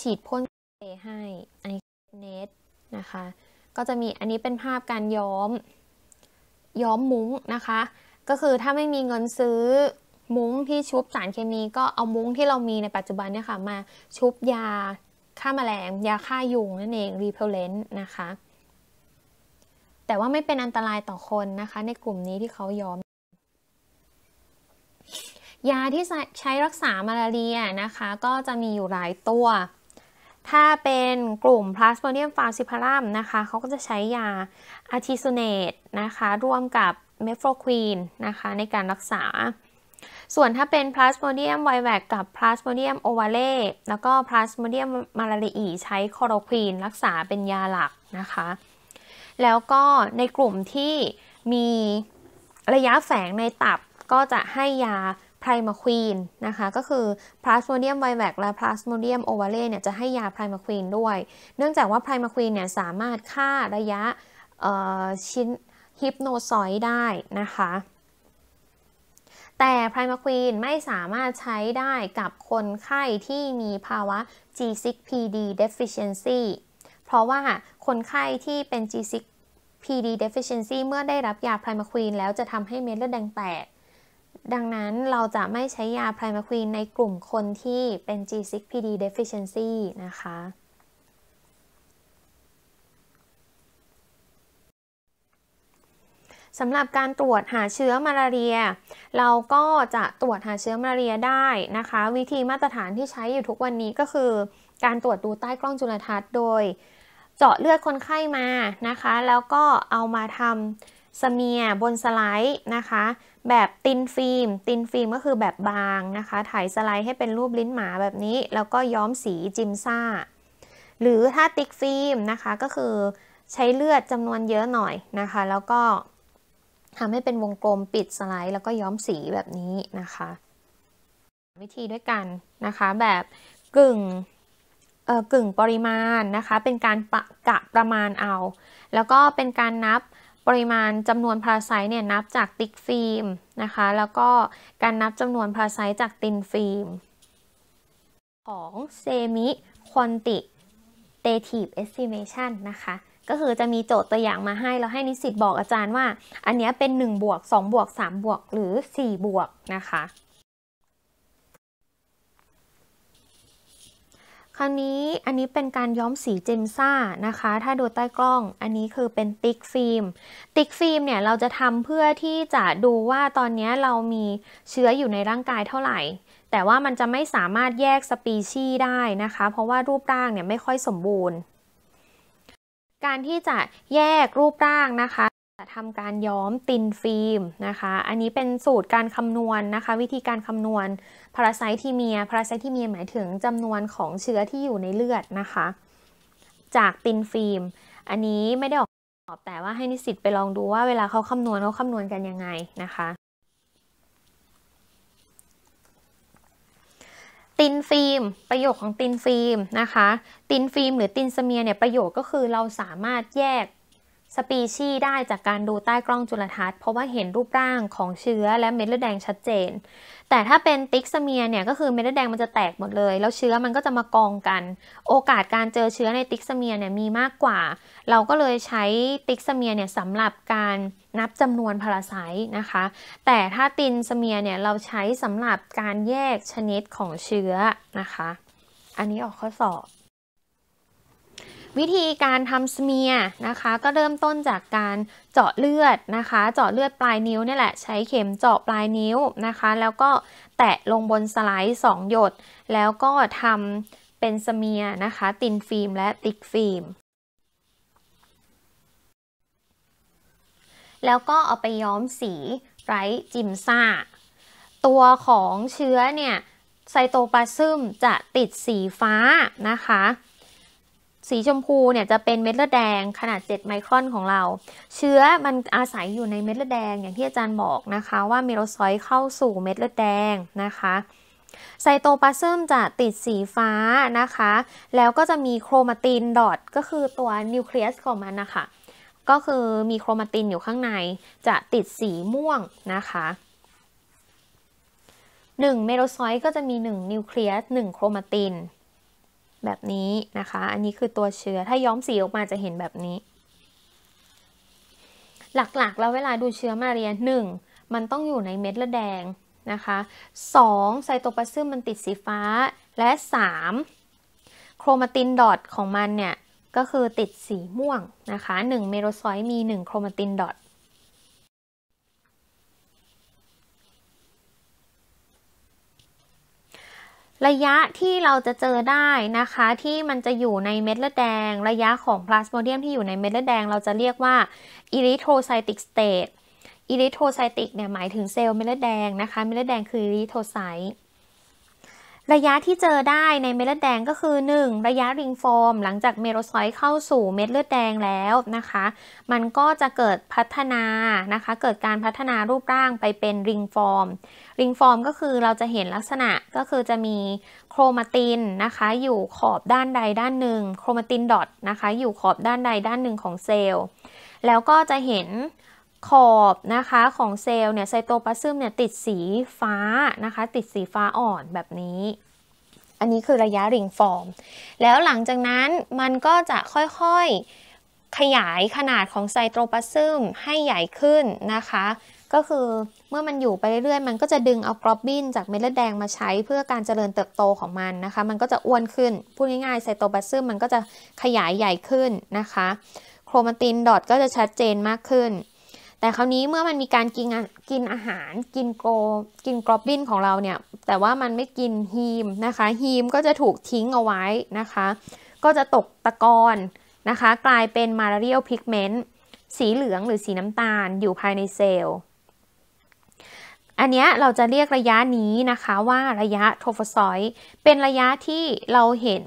ฉีดพ่นเให้อันนี้เนตนะคะ ก็จะมีอันนี้เป็นภาพการย้อม ย้อมมุ้งนะคะ ก็คือถ้าไม่มีเงินซื้อ มุ้งที่ชุบสารเคมีก็เอามุ้งที่เรามีในปัจจุบันเนี่ยค่ะมาชุบยาฆ่ามาแมลง ยาฆ่ายุงนั่นเองรีเพลนต์นะคะแต่ว่าไม่เป็นอันตรายต่อคนนะคะ ในกลุ่มนี้ที่เขายอม ยาที่ใช้รักษามาลาเรียนะคะ ก็จะมีอยู่หลายตัว ถ้าเป็นกลุ่ม Plasmodium falciparum นะคะเขาก็จะใช้ยาอาทิซูเนตนะคะ ร่วมกับเมโฟควีนนะคะในการรักษา ส่วนถ้าเป็น Plasmodium v i v a วกับ Plasmodium ovale แล้วก็ Plasmodium malariae ใช้คอโรควีนรักษาเป็นยาหลักนะคะแล้วก็ในกลุ่มที่มีระยะแฝงในตับก็จะให้ยาไพรมาควีนนะคะ ก็คือพลาสโมเดียมไวแวกและพลาสโมเดียมโอวาเลเนี่ยจะให้ยาไพรมาควีนด้วย เนื่องจากว่าไพรมาควีนเนี่ยสามารถฆ่าระยะชิ้นฮิปโนซอยได้นะคะ แต่ไพรมาควีนไม่สามารถใช้ได้กับคนไข้ที่มีภาวะ G6PD deficiency เพราะว่าคนไข้ที่เป็น G6 PD deficiency เมื่อได้รับยาไพรมาควีนแล้วจะทำให้เม็ดเลือดแดงแตก ดังนั้นเราจะไม่ใช้ยาไพรมาควีนในกลุ่มคนที่เป็น G6 PD deficiency นะคะสำหรับการตรวจหาเชื้อมาลาเรีย เราก็จะตรวจหาเชื้อมาลาเรียได้นะคะวิธีมาตรฐานที่ใช้อยู่ทุกวันนี้ก็คือการตรวจดูใต้กล้องจุลทรรศน์โดยเจาะเลือดคนไข้มานะคะ แล้วก็เอามาทำสเมียบนสไลด์นะคะ แบบตินฟิล์ม ตินฟิล์มก็คือแบบบางนะคะ ถ่ายสไลด์ให้เป็นรูปลิ้นหมาแบบนี้ แล้วก็ย้อมสีจิมซ่า หรือถ้าติ๊กฟิล์มนะคะ ก็คือใช้เลือดจำนวนเยอะหน่อยนะคะ แล้วก็ทำให้เป็นวงกลมปิดสไลด์ แล้วก็ย้อมสีแบบนี้นะคะ วิธีด้วยกันนะคะ แบบกึ่งกึ่งปริมาณนะคะเป็นการประกะประมาณเอา แล้วก็เป็นการนับปริมาณจำนวนพาราไซต์เนี่ยนับจากติ๊กฟิล์มนะคะ แล้วก็การนับจำนวนพาราไซต์จากตินฟิล์มของเซมิควอนติเตทีฟเอสติเมชันนะคะ ก็คือจะมีโจทย์ตัวอย่างมาให้แล้วให้นิสิตบอกอาจารย์ว่า อันนี้เป็น1บวก2 บวก 3 บวกหรือ 4 บวกนะคะคราวนี้อันนี้เป็นการย้อมสีเจมซ่านะคะ ถ้าดูใต้กล้อง อันนี้คือเป็นติ๊กฟิล์มติ๊กฟิล์มเนี่ยเราจะทำเพื่อที่จะดูว่าตอนนี้เรามีเชื้ออยู่ในร่างกายเท่าไหร่ แต่ว่ามันจะไม่สามารถแยกสปีชีส์ได้นะคะ เพราะว่ารูปร่างเนี่ยไม่ค่อยสมบูรณ์ การที่จะแยกรูปร่างนะคะจะทำการย้อมตินฟิล์มนะคะ อันนี้เป็นสูตรการคำนวณนนะคะวิธีการคำนวณพาราไซทีเมียพาราไซทีเมียหมายถึงจำนวนของเชื้อที่อยู่ในเลือดนะคะจากตินฟิล์ม อันนี้ไม่ได้ออกตอบแต่ว่าให้นิสิตไปลองดูว่าเวลาเขาคำนวณเขาคำนวณกันยังไงนะคะ ตินฟิล์มประโยชน์ของตินฟิล์มนะคะตินฟิล์มหรือตินเสเมียเนี่ยประโยชน์ก็คือเราสามารถแยกสปีชีได้จากการดูใต้กล้องจุลทรรศน์ เพราะว่าเห็นรูปร่างของเชื้อและเม็ดเลือดแดงชัดเจน แต่ถ้าเป็นติ๊กสเมียเนี่ยก็คือเม็ดเลือดแดงมันจะแตกหมดเลย แล้วเชื้อมันก็จะมากองกัน โอกาสการเจอเชื้อในติ๊กสเมียเนี่ยมีมากกว่า เราก็เลยใช้ติ๊กสเมียเนี่ยสำหรับการนับจำนวนพาราไซต์นะคะ แต่ถ้าตินสเมียเนี่ยเราใช้สำหรับการแยกชนิดของเชื้อนะคะ อันนี้ออกข้อสอบวิธีการทำสเมียนะคะก็เริ่มต้นจากการเจาะเลือดนะคะ เจาะเลือดปลายนิ้วนี่แหละใช้เข็มเจาะปลายนิ้วนะคะ แล้วก็แตะลงบนสไลด์ 2 หยดแล้วก็ทำเป็นสเมียนะคะ ตินฟิล์มและติกฟิล์ม แล้วก็เอาไปย้อมสีไรจิมซ่า ตัวของเชื้อเนี่ยไซโตปลาซึมจะติดสีฟ้านะคะสีชมพูเนี่ยจะเป็นเม็ดเลือดแดงขนาด 7 ไมครอนของเรา เชื้อมันอาศัยอยู่ในเม็ดเลือดแดงอย่างที่อาจารย์บอกนะคะว่าเมโลซอยเข้าสู่เม็ดเลือดแดงนะคะไซโตปาซึมจะติดสีฟ้านะคะ แล้วก็จะมีโครมาตินดอทก็คือตัวนิวเคลียสของมันนะคะก็คือมีโครมาตินอยู่ข้างในจะติดสีม่วงนะคะ1เมโลซอยก็จะมี1นิวเคลียส1โครมาตินแบบนี้นะคะ อันนี้คือตัวเชื้อ ถ้าย้อมสีออกมาจะเห็นแบบนี้ หลักๆแล้วเวลาดูเชื้อมาเรียนึ่งมันต้องอยู่ในเม็ดละแดงนะคะสองไซโตปลาซึมมันติดสีฟ้า และสามโครมาตินดอทของมันเนี่ย ก็คือติดสีม่วงนะคะหนึ่งเมโรซอยมีหนึ่งโครมาตินดอทระยะที่เราจะเจอได้นะคะที่มันจะอยู่ในเม็ดเลือดแดง ระยะของพลาสโมเดียมที่อยู่ในเม็ดเลือด แดง เราจะเรียกว่าอิริโทไซติกสเตตอิริโทไซติกเนี่ยหมายถึงเซลล์เม็ดเลือดแดงนะคะเม็ดเลือดแดงคืออิริโทไซระยะที่เจอได้ในเม็ดเลือดแดงก็คือ 1. ระยะริงฟอร์มหลังจากเมโรซอยเข้าสู่เม็ดเลือดแดงแล้วนะคะ มันก็จะเกิดพัฒนานะคะ เกิดการพัฒนารูปร่างไปเป็นริงฟอร์มริงฟอร์มก็คือเราจะเห็นลักษณะก็คือจะมีโครมาตินนะคะ อยู่ขอบด้านใดด้านหนึ่งโครมาตินดอทนะคะ อยู่ขอบด้านใดด้านหนึ่งของเซลล์แล้วก็จะเห็นขอบนะคะของเซลล์เนี่ยไซโตปลาซึมเนี่ยติดสีฟ้านะคะติดสีฟ้าอ่อนแบบนี้ อันนี้คือระยะริงฟอร์มแล้วหลังจากนั้นมันก็จะค่อยๆขยายขนาดของไซโตปลาซึมให้ใหญ่ขึ้นนะคะก็คือเมื่อมันอยู่ไปเรื่อยๆมันก็จะดึงเอากรอบบินจากเม็ดเลือดแดงมาใช้เพื่อการเจริญเติบโตของมันนะคะ มันก็จะอ้วนขึ้น พูดง่ายๆ ไซโตบาซึมมันก็จะขยายใหญ่ขึ้นนะคะ โครมาตินดอทก็จะชัดเจนมากขึ้น แต่คราวนี้เมื่อมันมีการกินกินอาหารกินโกกินกรอบบินของเราเนี่ย แต่ว่ามันไม่กินฮีมนะคะ ฮีมก็จะถูกทิ้งเอาไว้นะคะ ก็จะตกตะกอนนะคะ กลายเป็นมาลาเรียลพิกเมนต์สีเหลืองหรือสีน้ำตาล อยู่ภายในเซลล์อันนี้เราจะเรียกระยะนี้นะคะว่าระยะโทโฟซอยเป็นระยะที่เราเห็น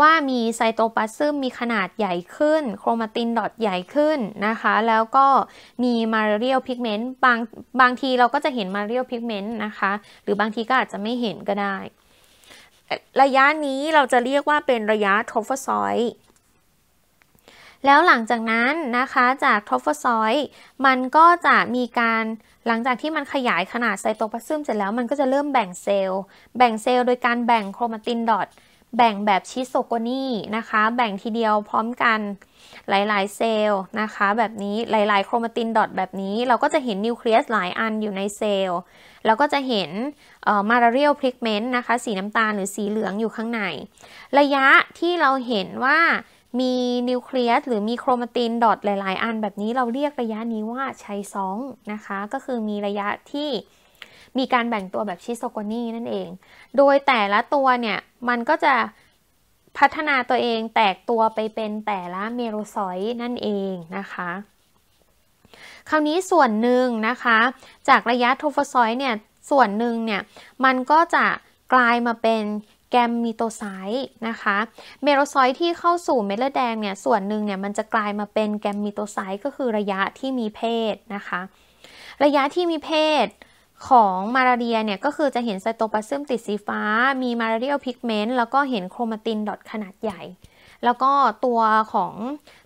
ว่ามีไซโตปลาซึมมีขนาดใหญ่ขึ้นโครมาตินดอทใหญ่ขึ้นนะคะแล้วก็มีมาเรียลพิกเมนต์บางบางทีเราก็จะเห็นมาเรียลพิกเมนต์นะคะ หรือบางทีก็อาจจะไม่เห็นก็ได้ ระยะนี้เราจะเรียกว่าเป็นระยะโทฟซอยแล้วหลังจากนั้นนะคะจากทรอโฟซอยมันก็จะมีการหลังจากที่มันขยายขนาดไซโตพลาซึมเสร็จแล้วมันก็จะเริ่มแบ่งเซลล์แบ่งเซลล์โดยการแบ่งโครมาตินดอทแบ่งแบบชิโซโกนีนะคะ แบ่งทีเดียวพร้อมกันหลายๆเซลล์นะคะแบบนี้หลาย ๆโครมาตินดอทแบบนี้ เราก็จะเห็นนิวเคลียสหลายอันอยู่ในเซลล์แล้วก็จะเห็นมาราเรียลพลิกเมนต์นะคะ สีน้ำตาลหรือสีเหลืองอยู่ข้างใน ระยะที่เราเห็นว่ามีนิวเคลียสหรือมีโครมาตินดอทหลาย ๆ อันแบบนี้เราเรียกระยะนี้ว่าชัยซองนะคะ ก็คือมีระยะที่มีการแบ่งตัวแบบชิโซโกนีนั่นเอง โดยแต่ละตัวเนี่ยมันก็จะพัฒนาตัวเองแตกตัวไปเป็นแต่ละเมโรซอยนั่นเองนะคะคราวนี้ส่วนหนึ่งนะคะจากระยะโทฟซอยเนี่ย ส่วนหนึ่งเนี่ย มันก็จะกลายมาเป็นแกมมีโตไซต์นะคะ เมโลซอยที่เข้าสู่เม็ดเลือดแดงเนี่ย ส่วนหนึ่งเนี่ยมันจะกลายมาเป็นแกมมีโตไซต์ก็คือระยะที่มีเพศนะคะ ระยะที่มีเพศของมาลาเรียเนี่ยก็คือจะเห็น ไซโตปลาซึมติดสีฟ้า มีมาลาเรียลพิกเมนต์ แล้วก็เห็นโครมาตินดอทขนาดใหญ่ แล้วก็ตัวของ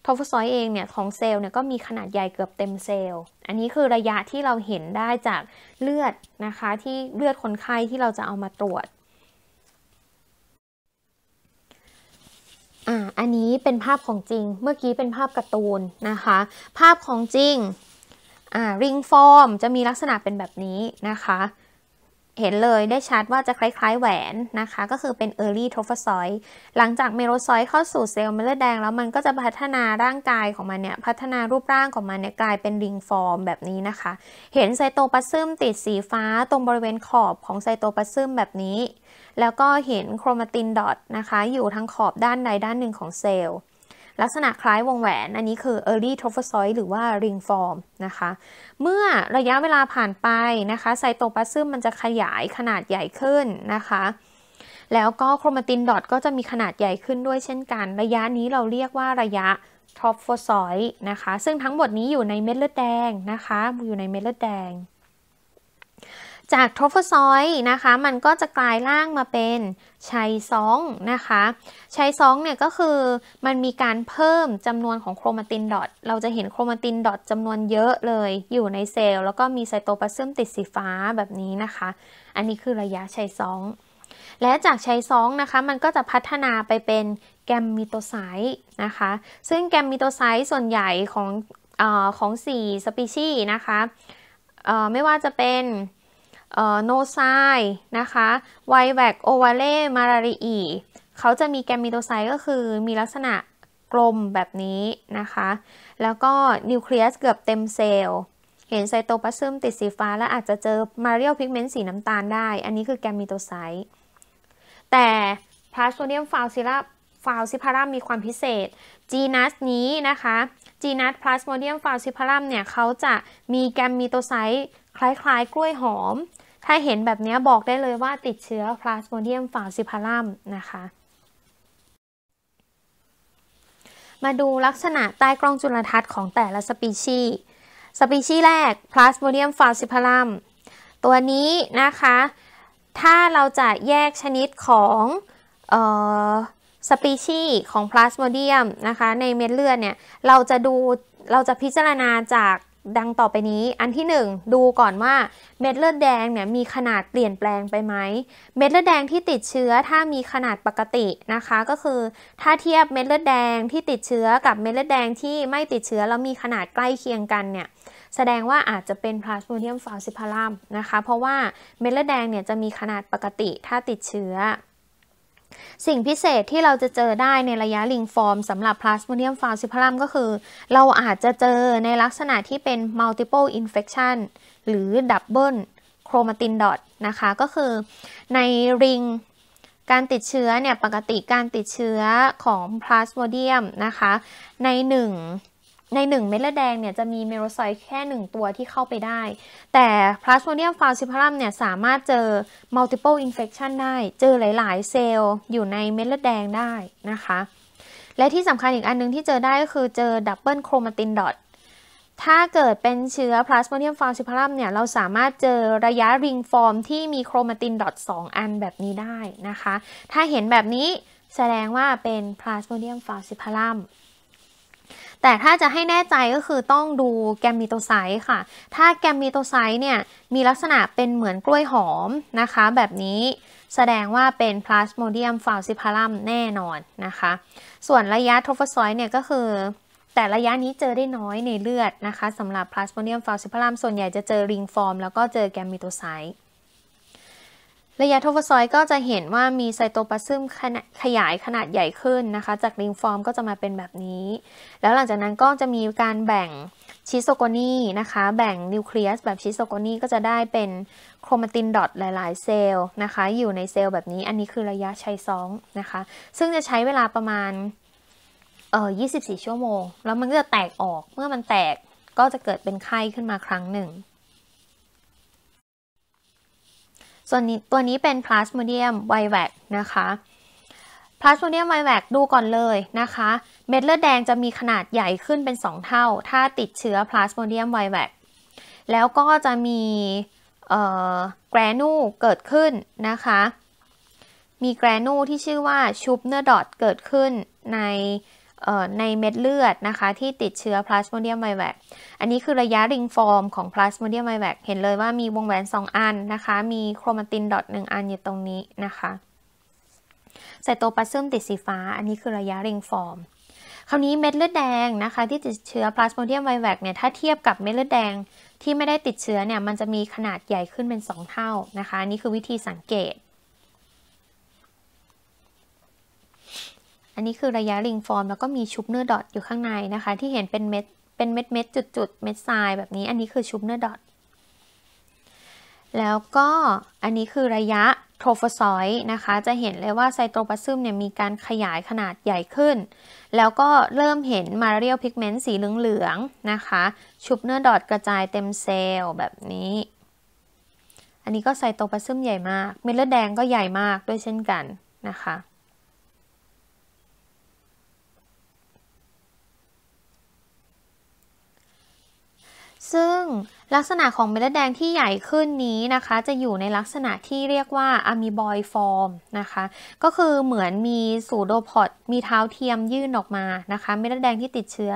ทอฟฟซอยเองเนี่ย ของเซลล์เนี่ยก็มีขนาดใหญ่เกือบเต็มเซลล์อันนี้คือระยะที่เราเห็นได้จากเลือดนะคะที่เลือดคนไข้ที่เราจะเอามาตรวจอ่า อันนี้เป็นภาพของจริง เมื่อกี้เป็นภาพการ์ตูนนะคะ ภาพของจริง อ่าริงฟอร์มจะมีลักษณะเป็นแบบนี้นะคะเห็นเลยได้ชัดว่าจะคล้าย ๆ แหวนนะคะก็คือเป็น early trophozoid หลังจากเมโลซอยเข้าสู่เซลล์เมลเลือดแดงแล้วมันก็จะพัฒนาร่างกายของมันเนี่ย พัฒนารูปร่างของมันเนี่ยกลายเป็นริงฟอร์มแบบนี้นะคะ เห็นไซโตปลาซึมติดสีฟ้าตรงบริเวณขอบของไซโตปลาซึมแบบนี้ แล้วก็เห็นโครมาตินดอทนะคะ อยู่ทั้งขอบด้านใดด้านหนึ่งของเซลล์ลักษณะคล้ายวงแหวน อันนี้คือ early t r o p h o z o i d หรือว่า ring form นะคะ เมื่อระยะเวลาผ่านไปนะคะ ไซโตปลาซึมมันจะขยายขนาดใหญ่ขึ้นนะคะ แล้วก็โครมาตินดอทก็จะมีขนาดใหญ่ขึ้นด้วยเช่นกัน ระยะนี้เราเรียกว่าระยะ trophosoid นะคะ ซึ่งทั้งหมดนี้อยู่ในเม็ดเลือดแดงนะคะ อยู่ในเม็ดเลือดแดงจากโทรฟซอยนะคะ มันก็จะกลายร่างมาเป็นชัยซองนะคะ ชัยซองเนี่ยก็คือ มันมีการเพิ่มจำนวนของโครมาตินดอท เราจะเห็นโครมาตินดอทจำนวนเยอะเลย อยู่ในเซลล์แล้วก็มีไซโตปลาซึมติดสีฟ้าแบบนี้นะคะ อันนี้คือระยะชัยซอง และจากชัยซองนะคะ มันก็จะพัฒนาไปเป็นแกมมิโตไซต์นะคะ ซึ่งแกมมิโตไซต์ส่วนใหญ่ของอของสี่สปีชีนะคะ ไม่ว่าจะเป็นโนไซนะคะไวแวกโอวาเลมารารีอีเขาจะมีแกมมิโตไซก็คือมีลักษณะกลมแบบนี้นะคะ แล้วก็นิวเคลียสเกือบเต็มเซลล์ เห็นไซโตพลาซึมติดสีฟ้า และอาจจะเจอมาเรียลพิกเมนต์สีน้ำตาลได้ อันนี้คือแกมมิโตไซต์ แต่พลาสโซเดียมฟาวซิลาฟาวซิพารัมมีความพิเศษ จีนัสนี้นะคะ จีนัสพลาสโมเดียมฟาวซิพารัมเนี่ยเขาจะมีแกมมิโตไซต์คล้ายๆกล้วยหอม ถ้าเห็นแบบนี้บอกได้เลยว่าติดเชื้อ Plasmodium falciparum นะคะ มาดูลักษณะใต้กล้องจุลทรรศน์ของแต่ละสปีชีสปีชีแรก Plasmodium falciparum ตัวนี้นะคะ ถ้าเราจะแยกชนิดของสปีชีของ Plasmodium นะคะในเม็ดเลือดเนี่ย เราจะดู เราจะพิจารณาจากดังต่อไปนี้อันที่ 1 ดูก่อนว่าเม็ดเลือดแดงเนี่ยมีขนาดเปลี่ยนแปลงไปไหม เม็ดเลือดแดงที่ติดเชื้อถ้ามีขนาดปกตินะคะ ก็คือถ้าเทียบเม็ดเลือดแดงที่ติดเชื้อกับเม็ดเลือดแดงที่ไม่ติดเชื้อแล้วมีขนาดใกล้เคียงกันเนี่ยแสดงว่าอาจจะเป็นพลาสโมเดียมฟาซิพารัมนะคะเพราะว่าเม็ดเลือดแดงเนี่ยจะมีขนาดปกติ ถ้าติดเชื้อสิ่งพิเศษที่เราจะเจอได้ในระยะลิงฟอร์มสำหรับลาสโมเดียมฟาวซิพารัมก็คือ เราอาจจะเจอในลักษณะที่เป็น multiple infection หรือ double chromatin dot นะคะ ก็คือในลิงการติดเชื้อเนี่ยปกติการติดเชื้อของลาสโมเดียมนะคะ ใน1ใน1เม็ดเลือดแดงเนี่ยจะมีเมโรไซต์แค่ 1 ตัวที่เข้าไปได้ แต่พลาสโมเดียมฟาวซิพารัมเนี่ยสามารถเจอ multiple infection ได้ เจอหลายๆ เซลล์อยู่ในเม็ดเลือดแดงได้นะคะ และที่สำคัญอีกอันนึงที่เจอได้ก็คือเจอดับเบิลโครมาตินดอท ถ้าเกิดเป็นเชื้อพลาสโมเดียมฟาวซิพารัมเนี่ยเราสามารถเจอระยะริงฟอร์มที่มีโครมาตินดอทสอันแบบนี้ได้นะคะ ถ้าเห็นแบบนี้แสดงว่าเป็นพลาสโมเดียมฟาวซิพารัมแต่ถ้าจะให้แน่ใจก็คือต้องดูแกมมีโตไซต์ค่ะ ถ้าแกมมีโตไซต์เนี่ย มีลักษณะเป็นเหมือนกล้วยหอมนะคะแบบนี้แสดงว่าเป็นพลาสโมเดียมฟาวซิพารัมแน่นอนนะคะ ส่วนระยะทฟซอยเนี่ยก็คือ แต่ระยะนี้เจอได้น้อยในเลือดนะคะสำหรับพลาสโมเดียมฟาวซิพารัมส่วนใหญ่จะเจอริงฟอร์ม แล้วก็เจอแกมมิโตไซต์ระยะโทฟซอย ก็จะเห็นว่ามีไซโตปลาซึมขยายขนาดใหญ่ขึ้นนะคะ จากริงฟอร์มก็จะมาเป็นแบบนี้ แล้วหลังจากนั้นก็จะมีการแบ่งชิโซโกนีนะคะ แบ่งนิวเคลียสแบบชิโซโกนีก็จะได้เป็นโครมาตินดอทหลาย ๆเซลล์นะคะ อยู่ในเซลล์แบบนี้อันนี้คือระยะชัยซองนะคะ ซึ่งจะใช้เวลาประมาณเอ่อ24 ชั่วโมง แล้วมันก็จะแตกออกเมื่อมันแตกก็จะเกิดเป็นไข้ขึ้นมาครั้งหนึ่งส่วนนี้ตัวนี้เป็น plasmodium v i v a กนะคะ plasmodium v i v a กดูก่อนเลยนะคะ เม็ดเลือดแดงจะมีขนาดใหญ่ขึ้นเป็น 2 เท่า ถ้าติดเชื้อ plasmodium v i v a กแล้วก็จะมีแกรนูเกิดขึ้นนะคะ มีแกรนูที่ชื่อว่าชุปเนอร์ดอทเกิดขึ้นในในเม็ดเลือดนะคะที่ติดเชื้อ plasmodium vivax อันนี้คือระยะริงฟอร์มของ plasmodium vivax เห็นเลยว่ามีวงแหวน 2 อันนะคะ มีโครมาตินดอทหนึ่งอันอยู่ตรงนี้นะคะ ใส่ตัวปาซึมติดสีฟ้า อันนี้คือระยะริงฟอร์ม คราวนี้เม็ดเลือดแดงนะคะที่ติดเชื้อ plasmodium vivax เนี่ย ถ้าเทียบกับเม็ดเลือดแดงที่ไม่ได้ติดเชื้อเนี่ย มันจะมีขนาดใหญ่ขึ้นเป็น 2 เท่านะคะ อันนี้คือวิธีสังเกตอันนี้คือระยะริงฟอร์มแล้วก็มีชุบเนื้อดอทอยู่ข้างในนะคะ ที่เห็นเป็นเม็ดเป็นเม็ดเม็ดจุดจุดเม็ดทรายแบบนี้อันนี้คือชุบเนื้อดอทแล้วก็อันนี้คือระยะโทรโฟซอยนะคะ จะเห็นเลยว่าไซโตปลาซึมเนี่ยมีการขยายขนาดใหญ่ขึ้น แล้วก็เริ่มเห็นมาเรียลพิกเมนต์สีเหลืองๆนะคะ ชุบเนื้อดอทกระจายเต็มเซลล์แบบนี้ อันนี้ก็ไซโตปลาซึมใหญ่มาก เม็ดเลือดแดงก็ใหญ่มากด้วยเช่นกันนะคะซึ่งลักษณะของเม็ดเลือดแดงที่ใหญ่ขึ้นนี้นะคะจะอยู่ในลักษณะที่เรียกว่าอะมีบอยฟอร์มนะคะก็คือเหมือนมีสูโดพอดมีเท้าเทียมยื่นออกมานะคะเม็ดเลือดแดงที่ติดเชื้อ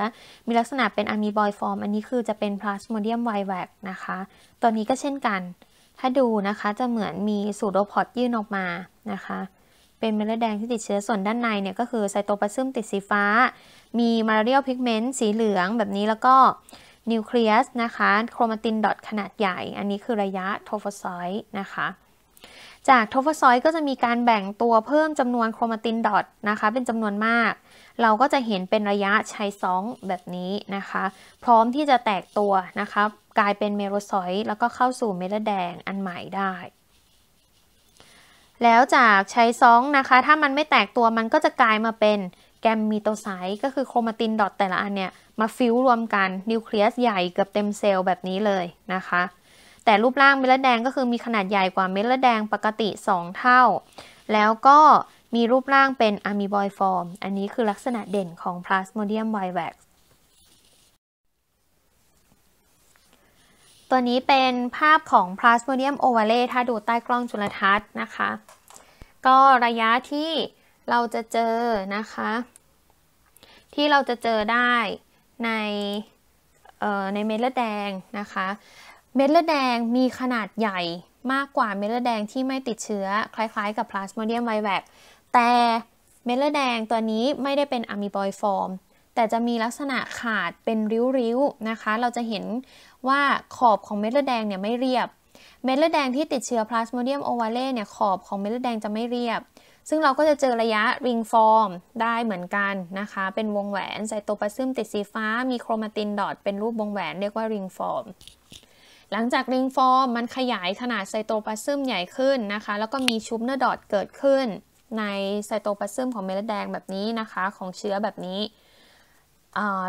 มีลักษณะเป็นอะมีบอยฟอร์มอันนี้คือจะเป็นพลาสโมเดียมไวแวกนะคะตัวนี้ก็เช่นกัน ถ้าดูนะคะจะเหมือนมีสูโดพอดยื่นออกมานะคะ เป็นเม็ดเลือดแดงที่ติดเชื้อส่วนด้านในเนี่ยก็คือไซโตปลาซึมติดสีฟ้า มีมาเรียลพิกเมนต์สีเหลืองแบบนี้แล้วก็นิวเคลียสนะคะโครมาตินดอทขนาดใหญ่ อันนี้คือระยะโทฟฟซอยด์นะคะ จากโทฟฟซอยด์ก็จะมีการแบ่งตัวเพิ่มจำนวนโครมาตินดอทนะคะ เป็นจำนวนมาก เราก็จะเห็นเป็นระยะชายซองแบบนี้นะคะ พร้อมที่จะแตกตัวนะคะ กลายเป็นเมโรซอยด์แล้วก็เข้าสู่เม็ดแดงอันใหม่ได้ แล้วจากชายซองนะคะ ถ้ามันไม่แตกตัวมันก็จะกลายมาเป็นแกมมีโตไซต์ก็คือโครมาตินดอทแต่ละอันเนี่ยมาฟิวรวมกัน นิวเคลียสใหญ่เกือบเต็มเซลล์แบบนี้เลยนะคะ แต่รูปร่างเม็ดเลือดแดงก็คือมีขนาดใหญ่กว่าเม็ดเลือดแดงปกติ 2 เท่า แล้วก็มีรูปร่างเป็นอะมีบอยฟอร์ม อันนี้คือลักษณะเด่นของพลาสโมเดียมไวแว็กตัวนี้เป็นภาพของพาสโมเดียมโอวาเลถ้าดูใต้กล้องจุลทรรศน์นะคะ ก็ระยะที่เราจะเจอนะคะที่เราจะเจอได้ในในเม็ดเลือดแดงนะคะเม็ดเลือดแดงมีขนาดใหญ่มากกว่าเม็ดเลือดแดงที่ไม่ติดเชื้อคล้ายๆ กับลาสโมเดียมไวแ a กแต่เม็ดเลือดแดงตัวนี้ไม่ได้เป็นอะมิบอยฟอร์มแต่จะมีลักษณะขาดเป็นริ้วๆนะคะ เราจะเห็นว่าขอบของเม็ดเลือดแดงเนี่ยไม่เรียบเม็ดเลือดแดงที่ติดเชื้อพลสโมเดียมโอวาเล่เนี่ยขอบของเม็ดเลือดแดงจะไม่เรียบซึ่งเราก็จะเจอระยะริงฟอร์มได้เหมือนกันนะคะ เป็นวงแหวนไซโตปาซึมติดสีฟ้า มีโครมาตินดอทเป็นรูปวงแหวนเรียกว่าริงฟอร์ม หลังจากริงฟอร์มมันขยายขนาดไซโตปาซึมใหญ่ขึ้นนะคะ แล้วก็มีชุบเนื้อดอทเกิดขึ้นในไซโตปาซึมของเมล็ดแดงแบบนี้นะคะ ของเชื้อแบบนี้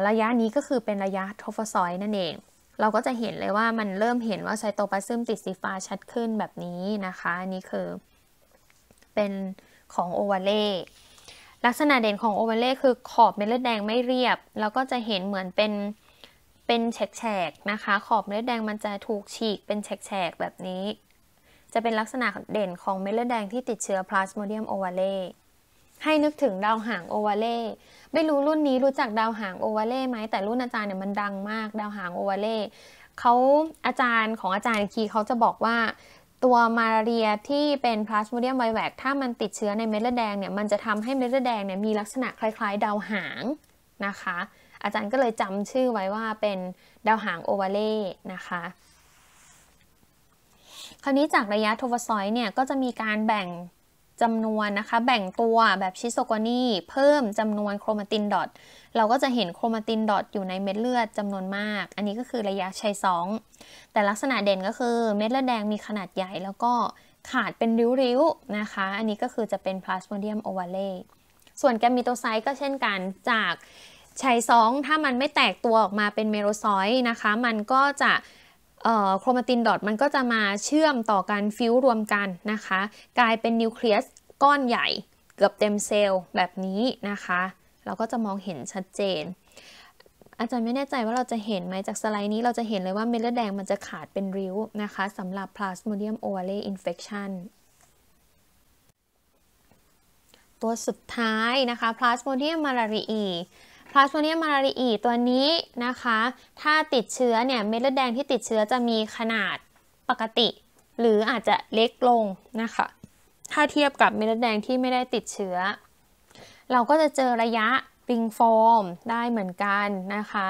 ระยะนี้ก็คือเป็นระยะโทฟซอยนั่นเอง เราก็จะเห็นเลยว่ามันเริ่มเห็นว่าไซโตปาซึมติดสีฟ้าชัดขึ้นแบบนี้นะคะนี่คือเป็นของ โอวาเล่ ลักษณะเด่นของโอวาเล่คือขอบเม็ดเลือดแดงไม่เรียบ แล้วก็จะเห็นเหมือนเป็นเป็นแฉกๆนะคะ ขอบเม็ดเลือดแดงมันจะถูกฉีกเป็นแฉกๆแบบนี้ จะเป็นลักษณะเด่นของเม็ดเลือดแดงที่ติดเชื้อพลาสโมเดียมโอวาเล่ ให้นึกถึงดาวหางโอวาเล่ ไม่รู้รุ่นนี้รู้จักดาวหางโอวาเล่ไหม แต่รุ่นอาจารย์เนี่ยมันดังมาก ดาวหางโอวาเล่เขาอาจารย์ของอาจารย์คีเขาจะบอกว่าตัวมาลาเรียที่เป็นพลาสโมเดียมไวแวกถ้ามันติดเชื้อในเม็ดเลือดแดงเนี่ย มันจะทำให้เม็ดเลือดแดงเนี่ยมีลักษณะคล้ายๆดาวหางนะคะ อาจารย์ก็เลยจำชื่อไว้ว่าเป็นดาวหางโอวาเล่นะคะคราวนี้จากระยะโทรซอยเนี่ยก็จะมีการแบ่งจำนวนนะคะแบ่งตัวแบบชิโซโกนีเพิ่มจำนวนโครมาตินดอทเราก็จะเห็นโครมาตินดอทอยู่ในเม็ดเลือดจำนวนมาก อันนี้ก็คือระยะชัย2แต่ลักษณะเด่นก็คือเม็ดเลือดแดงมีขนาดใหญ่แล้วก็ขาดเป็นริ้วๆ นะคะ อันนี้ก็คือจะเป็นพลาสโมเดียมโอวาเลส่วนแกมมิโตไซต์ก็เช่นกันจากชัย2ถ้ามันไม่แตกตัวออกมาเป็นเมโรซอยนะคะ มันก็จะโครมาตินดอทมันก็จะมาเชื่อมต่อกันฟิวรวมกันนะคะ กลายเป็นนิวเคลียสก้อนใหญ่เกือบเต็มเซลล์แบบนี้นะคะ เราก็จะมองเห็นชัดเจน อาจารย์ไม่แน่ใจว่าเราจะเห็นไหมจากสไลด์นี้เราจะเห็นเลยว่าเม็ดเลือดแดงมันจะขาดเป็นริ้วนะคะสำหรับ Plasmodium ovale infection ตัวสุดท้ายนะคะ Plasmodium malariae พลาสโมเดียมมาลาเรียตัวนี้นะคะ ถ้าติดเชื้อเนี่ย เม็ดเลือดแดงที่ติดเชื้อจะมีขนาดปกติหรืออาจจะเล็กลงนะคะ ถ้าเทียบกับเม็ดเลือดแดงที่ไม่ได้ติดเชื้อ เราก็จะเจอระยะริงฟอร์มได้เหมือนกันนะคะ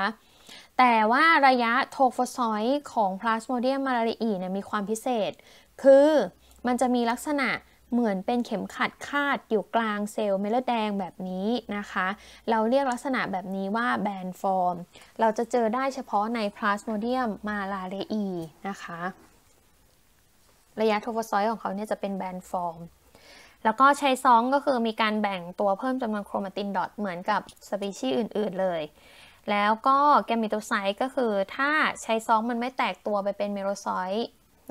แต่ว่าระยะโทโฟซอยของพลาสโมเดียมมาลาเรียเนี่ยมีความพิเศษ คือมันจะมีลักษณะเหมือนเป็นเข็มขัดคาดอยู่กลางเซลล์เมล็ดแดงแบบนี้นะคะ เราเรียกลักษณะแบบนี้ว่าแบนฟอร์ม เราจะเจอได้เฉพาะในพลาสโมเดียมมาลาเรอีนะคะ ระยะโทฟฟซอยของเขาเนี่ยจะเป็นแบนฟอร์ม แล้วก็ใช้ซองก็คือมีการแบ่งตัวเพิ่มจำนวนโครมาตินดอทเหมือนกับสปีชีอื่นๆเลย แล้วก็แกมิโตไซต์ก็คือถ้าใช้ซองมันไม่แตกตัวไปเป็นเมโลซอย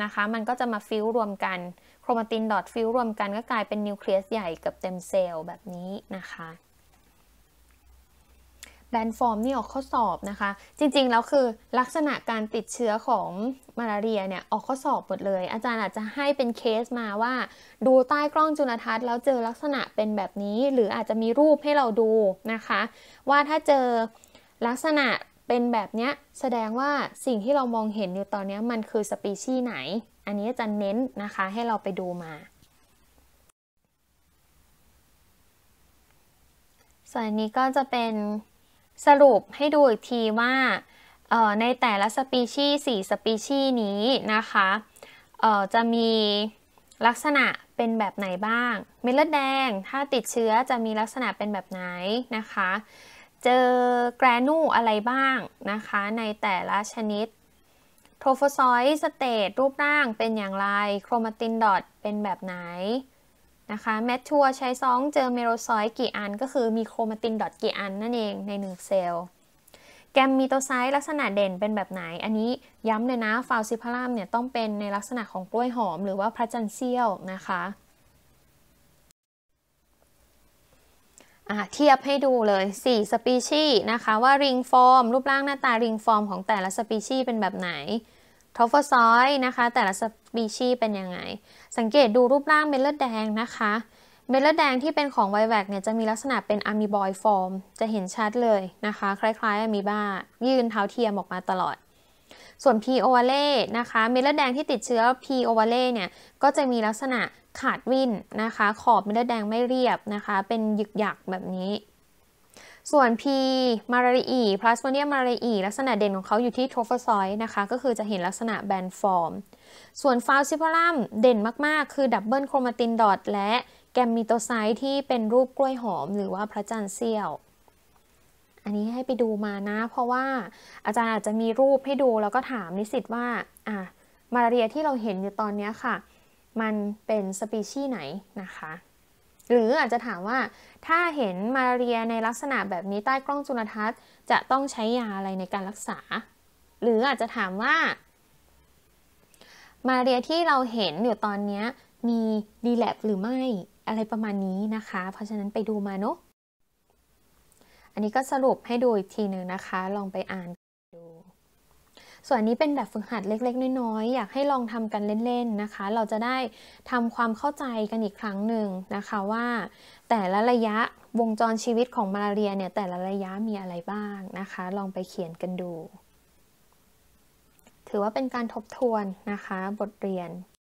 นะคะ มันก็จะมาฟิวรวมกันโครมาตินดอทฟิวรวมกันก็กลายเป็นนิวเคลียสใหญ่กับเต็มเซลล์แบบนี้นะคะ แบนฟอร์มนี่ออกข้อสอบนะคะ จริง ๆ แล้วคือลักษณะการติดเชื้อของมาลาเรียเนี่ย ออกข้อสอบหมดเลย อาจารย์อาจจะให้เป็นเคสมาว่าดูใต้กล้องจุลทรรศน์ แล้วเจอลักษณะเป็นแบบนี้หรืออาจจะมีรูปให้เราดูนะคะ ว่าถ้าเจอลักษณะเป็นแบบนี้แสดงว่าสิ่งที่เรามองเห็นอยู่ตอนนี้มันคือสปีชีส์ไหนอันนี้จะเน้นนะคะให้เราไปดูมา ส่วนนี้ก็จะเป็นสรุปให้ดูอีกทีว่าในแต่ละสปีชีส์4สปีชีส์นี้นะคะจะมีลักษณะเป็นแบบไหนบ้างเม็ดเลือดแดงถ้าติดเชื้อจะมีลักษณะเป็นแบบไหนนะคะ เจอแกรนูอะไรบ้างนะคะในแต่ละชนิดโทรโฟซอยสเตตรูปร่างเป็นอย่างไรโครมาตินดอทเป็นแบบไหนนะคะแมทชัวใช้ซองเจอเมโรซอยกี่อัน ก็คือมีโครมาตินดอทกี่อันนั่นเองใน1เซลล์แกมมีโตไซส์ลักษณะเด่นเป็นแบบไหน อันนี้ย้ำเลยนะฟาวซิพารามเนี่ยต้องเป็นในลักษณะของกล้วยหอมหรือว่าพระจันทร์เซี่ยวนะคะเทียบให้ดูเลย 4 สปีชีนะคะว่าริงฟอร์มรูปร่างหน้าตาริงฟอร์ม ของแต่ละสปีชีเป็นแบบไหนทอฟฟอซอยนะคะแต่ละสปีชีเป็นยังไง สังเกตดูรูปร่างเม็ดเลือดแดงนะคะ เม็ดเลือดแดงที่เป็นของไวแวกเนี่ยจะมีลักษณะเป็นอะมีบอยฟอร์มจะเห็นชัดเลยนะคะ คล้ายๆอะมีบ้า ยืนเท้าเทียมออกมาตลอดส่วน P ovale นะคะเม็ดเลือดแดงที่ติดเชื้อ P ovale เนี่ย ก็จะมีลักษณะขาดวินนะคะ ขอบเม็ดเลือดแดงไม่เรียบนะคะ เป็นหยึกหยักแบบนี้ ส่วน P มารารีพลาสโมเดียมารารีลักษณะเด่นของเขาอยู่ที่โทรฟซอยนะคะ ก็คือจะเห็นลักษณะแบนฟอร์ม ส่วนฟาวซิพลัม เด่นมากๆ คือดับเบิลโครมาตินดอทและแกมมิโตไซต์ที่เป็นรูปกล้วยหอมหรือว่าพระจันทร์เสี้ยวอันนี้ให้ไปดูมานะ เพราะว่าอาจารย์อาจจะมีรูปให้ดูแล้วก็ถามนิสิตว่าอ่ะมาลาเรียที่เราเห็นอยู่ตอนนี้ค่ะ มันเป็นสปีชีส์ไหนนะคะ หรืออาจจะถามว่าถ้าเห็นมาลาเรียในลักษณะแบบนี้ใต้กล้องจุลทรรศน์ จะต้องใช้ยาอะไรในการรักษา หรืออาจจะถามว่า มาลาเรียที่เราเห็นอยู่ตอนนี้มีดีแลบหรือไม่อะไรประมาณนี้นะคะ เพราะฉะนั้นไปดูมาเนาะอันนี้ก็สรุปให้ดูอีกทีหนึ่งนะคะ ลองไปอ่านดู ส่วนนี้เป็นแบบฝึกหัดเล็กๆน้อยๆอยากให้ลองทำกันเล่นๆนะคะ เราจะได้ทำความเข้าใจกันอีกครั้งหนึ่งนะคะว่า แต่ละระยะวงจรชีวิตของมาลาเรียเนี่ยแต่ละระยะมีอะไรบ้างนะคะ ลองไปเขียนกันดู ถือว่าเป็นการทบทวนนะคะบทเรียน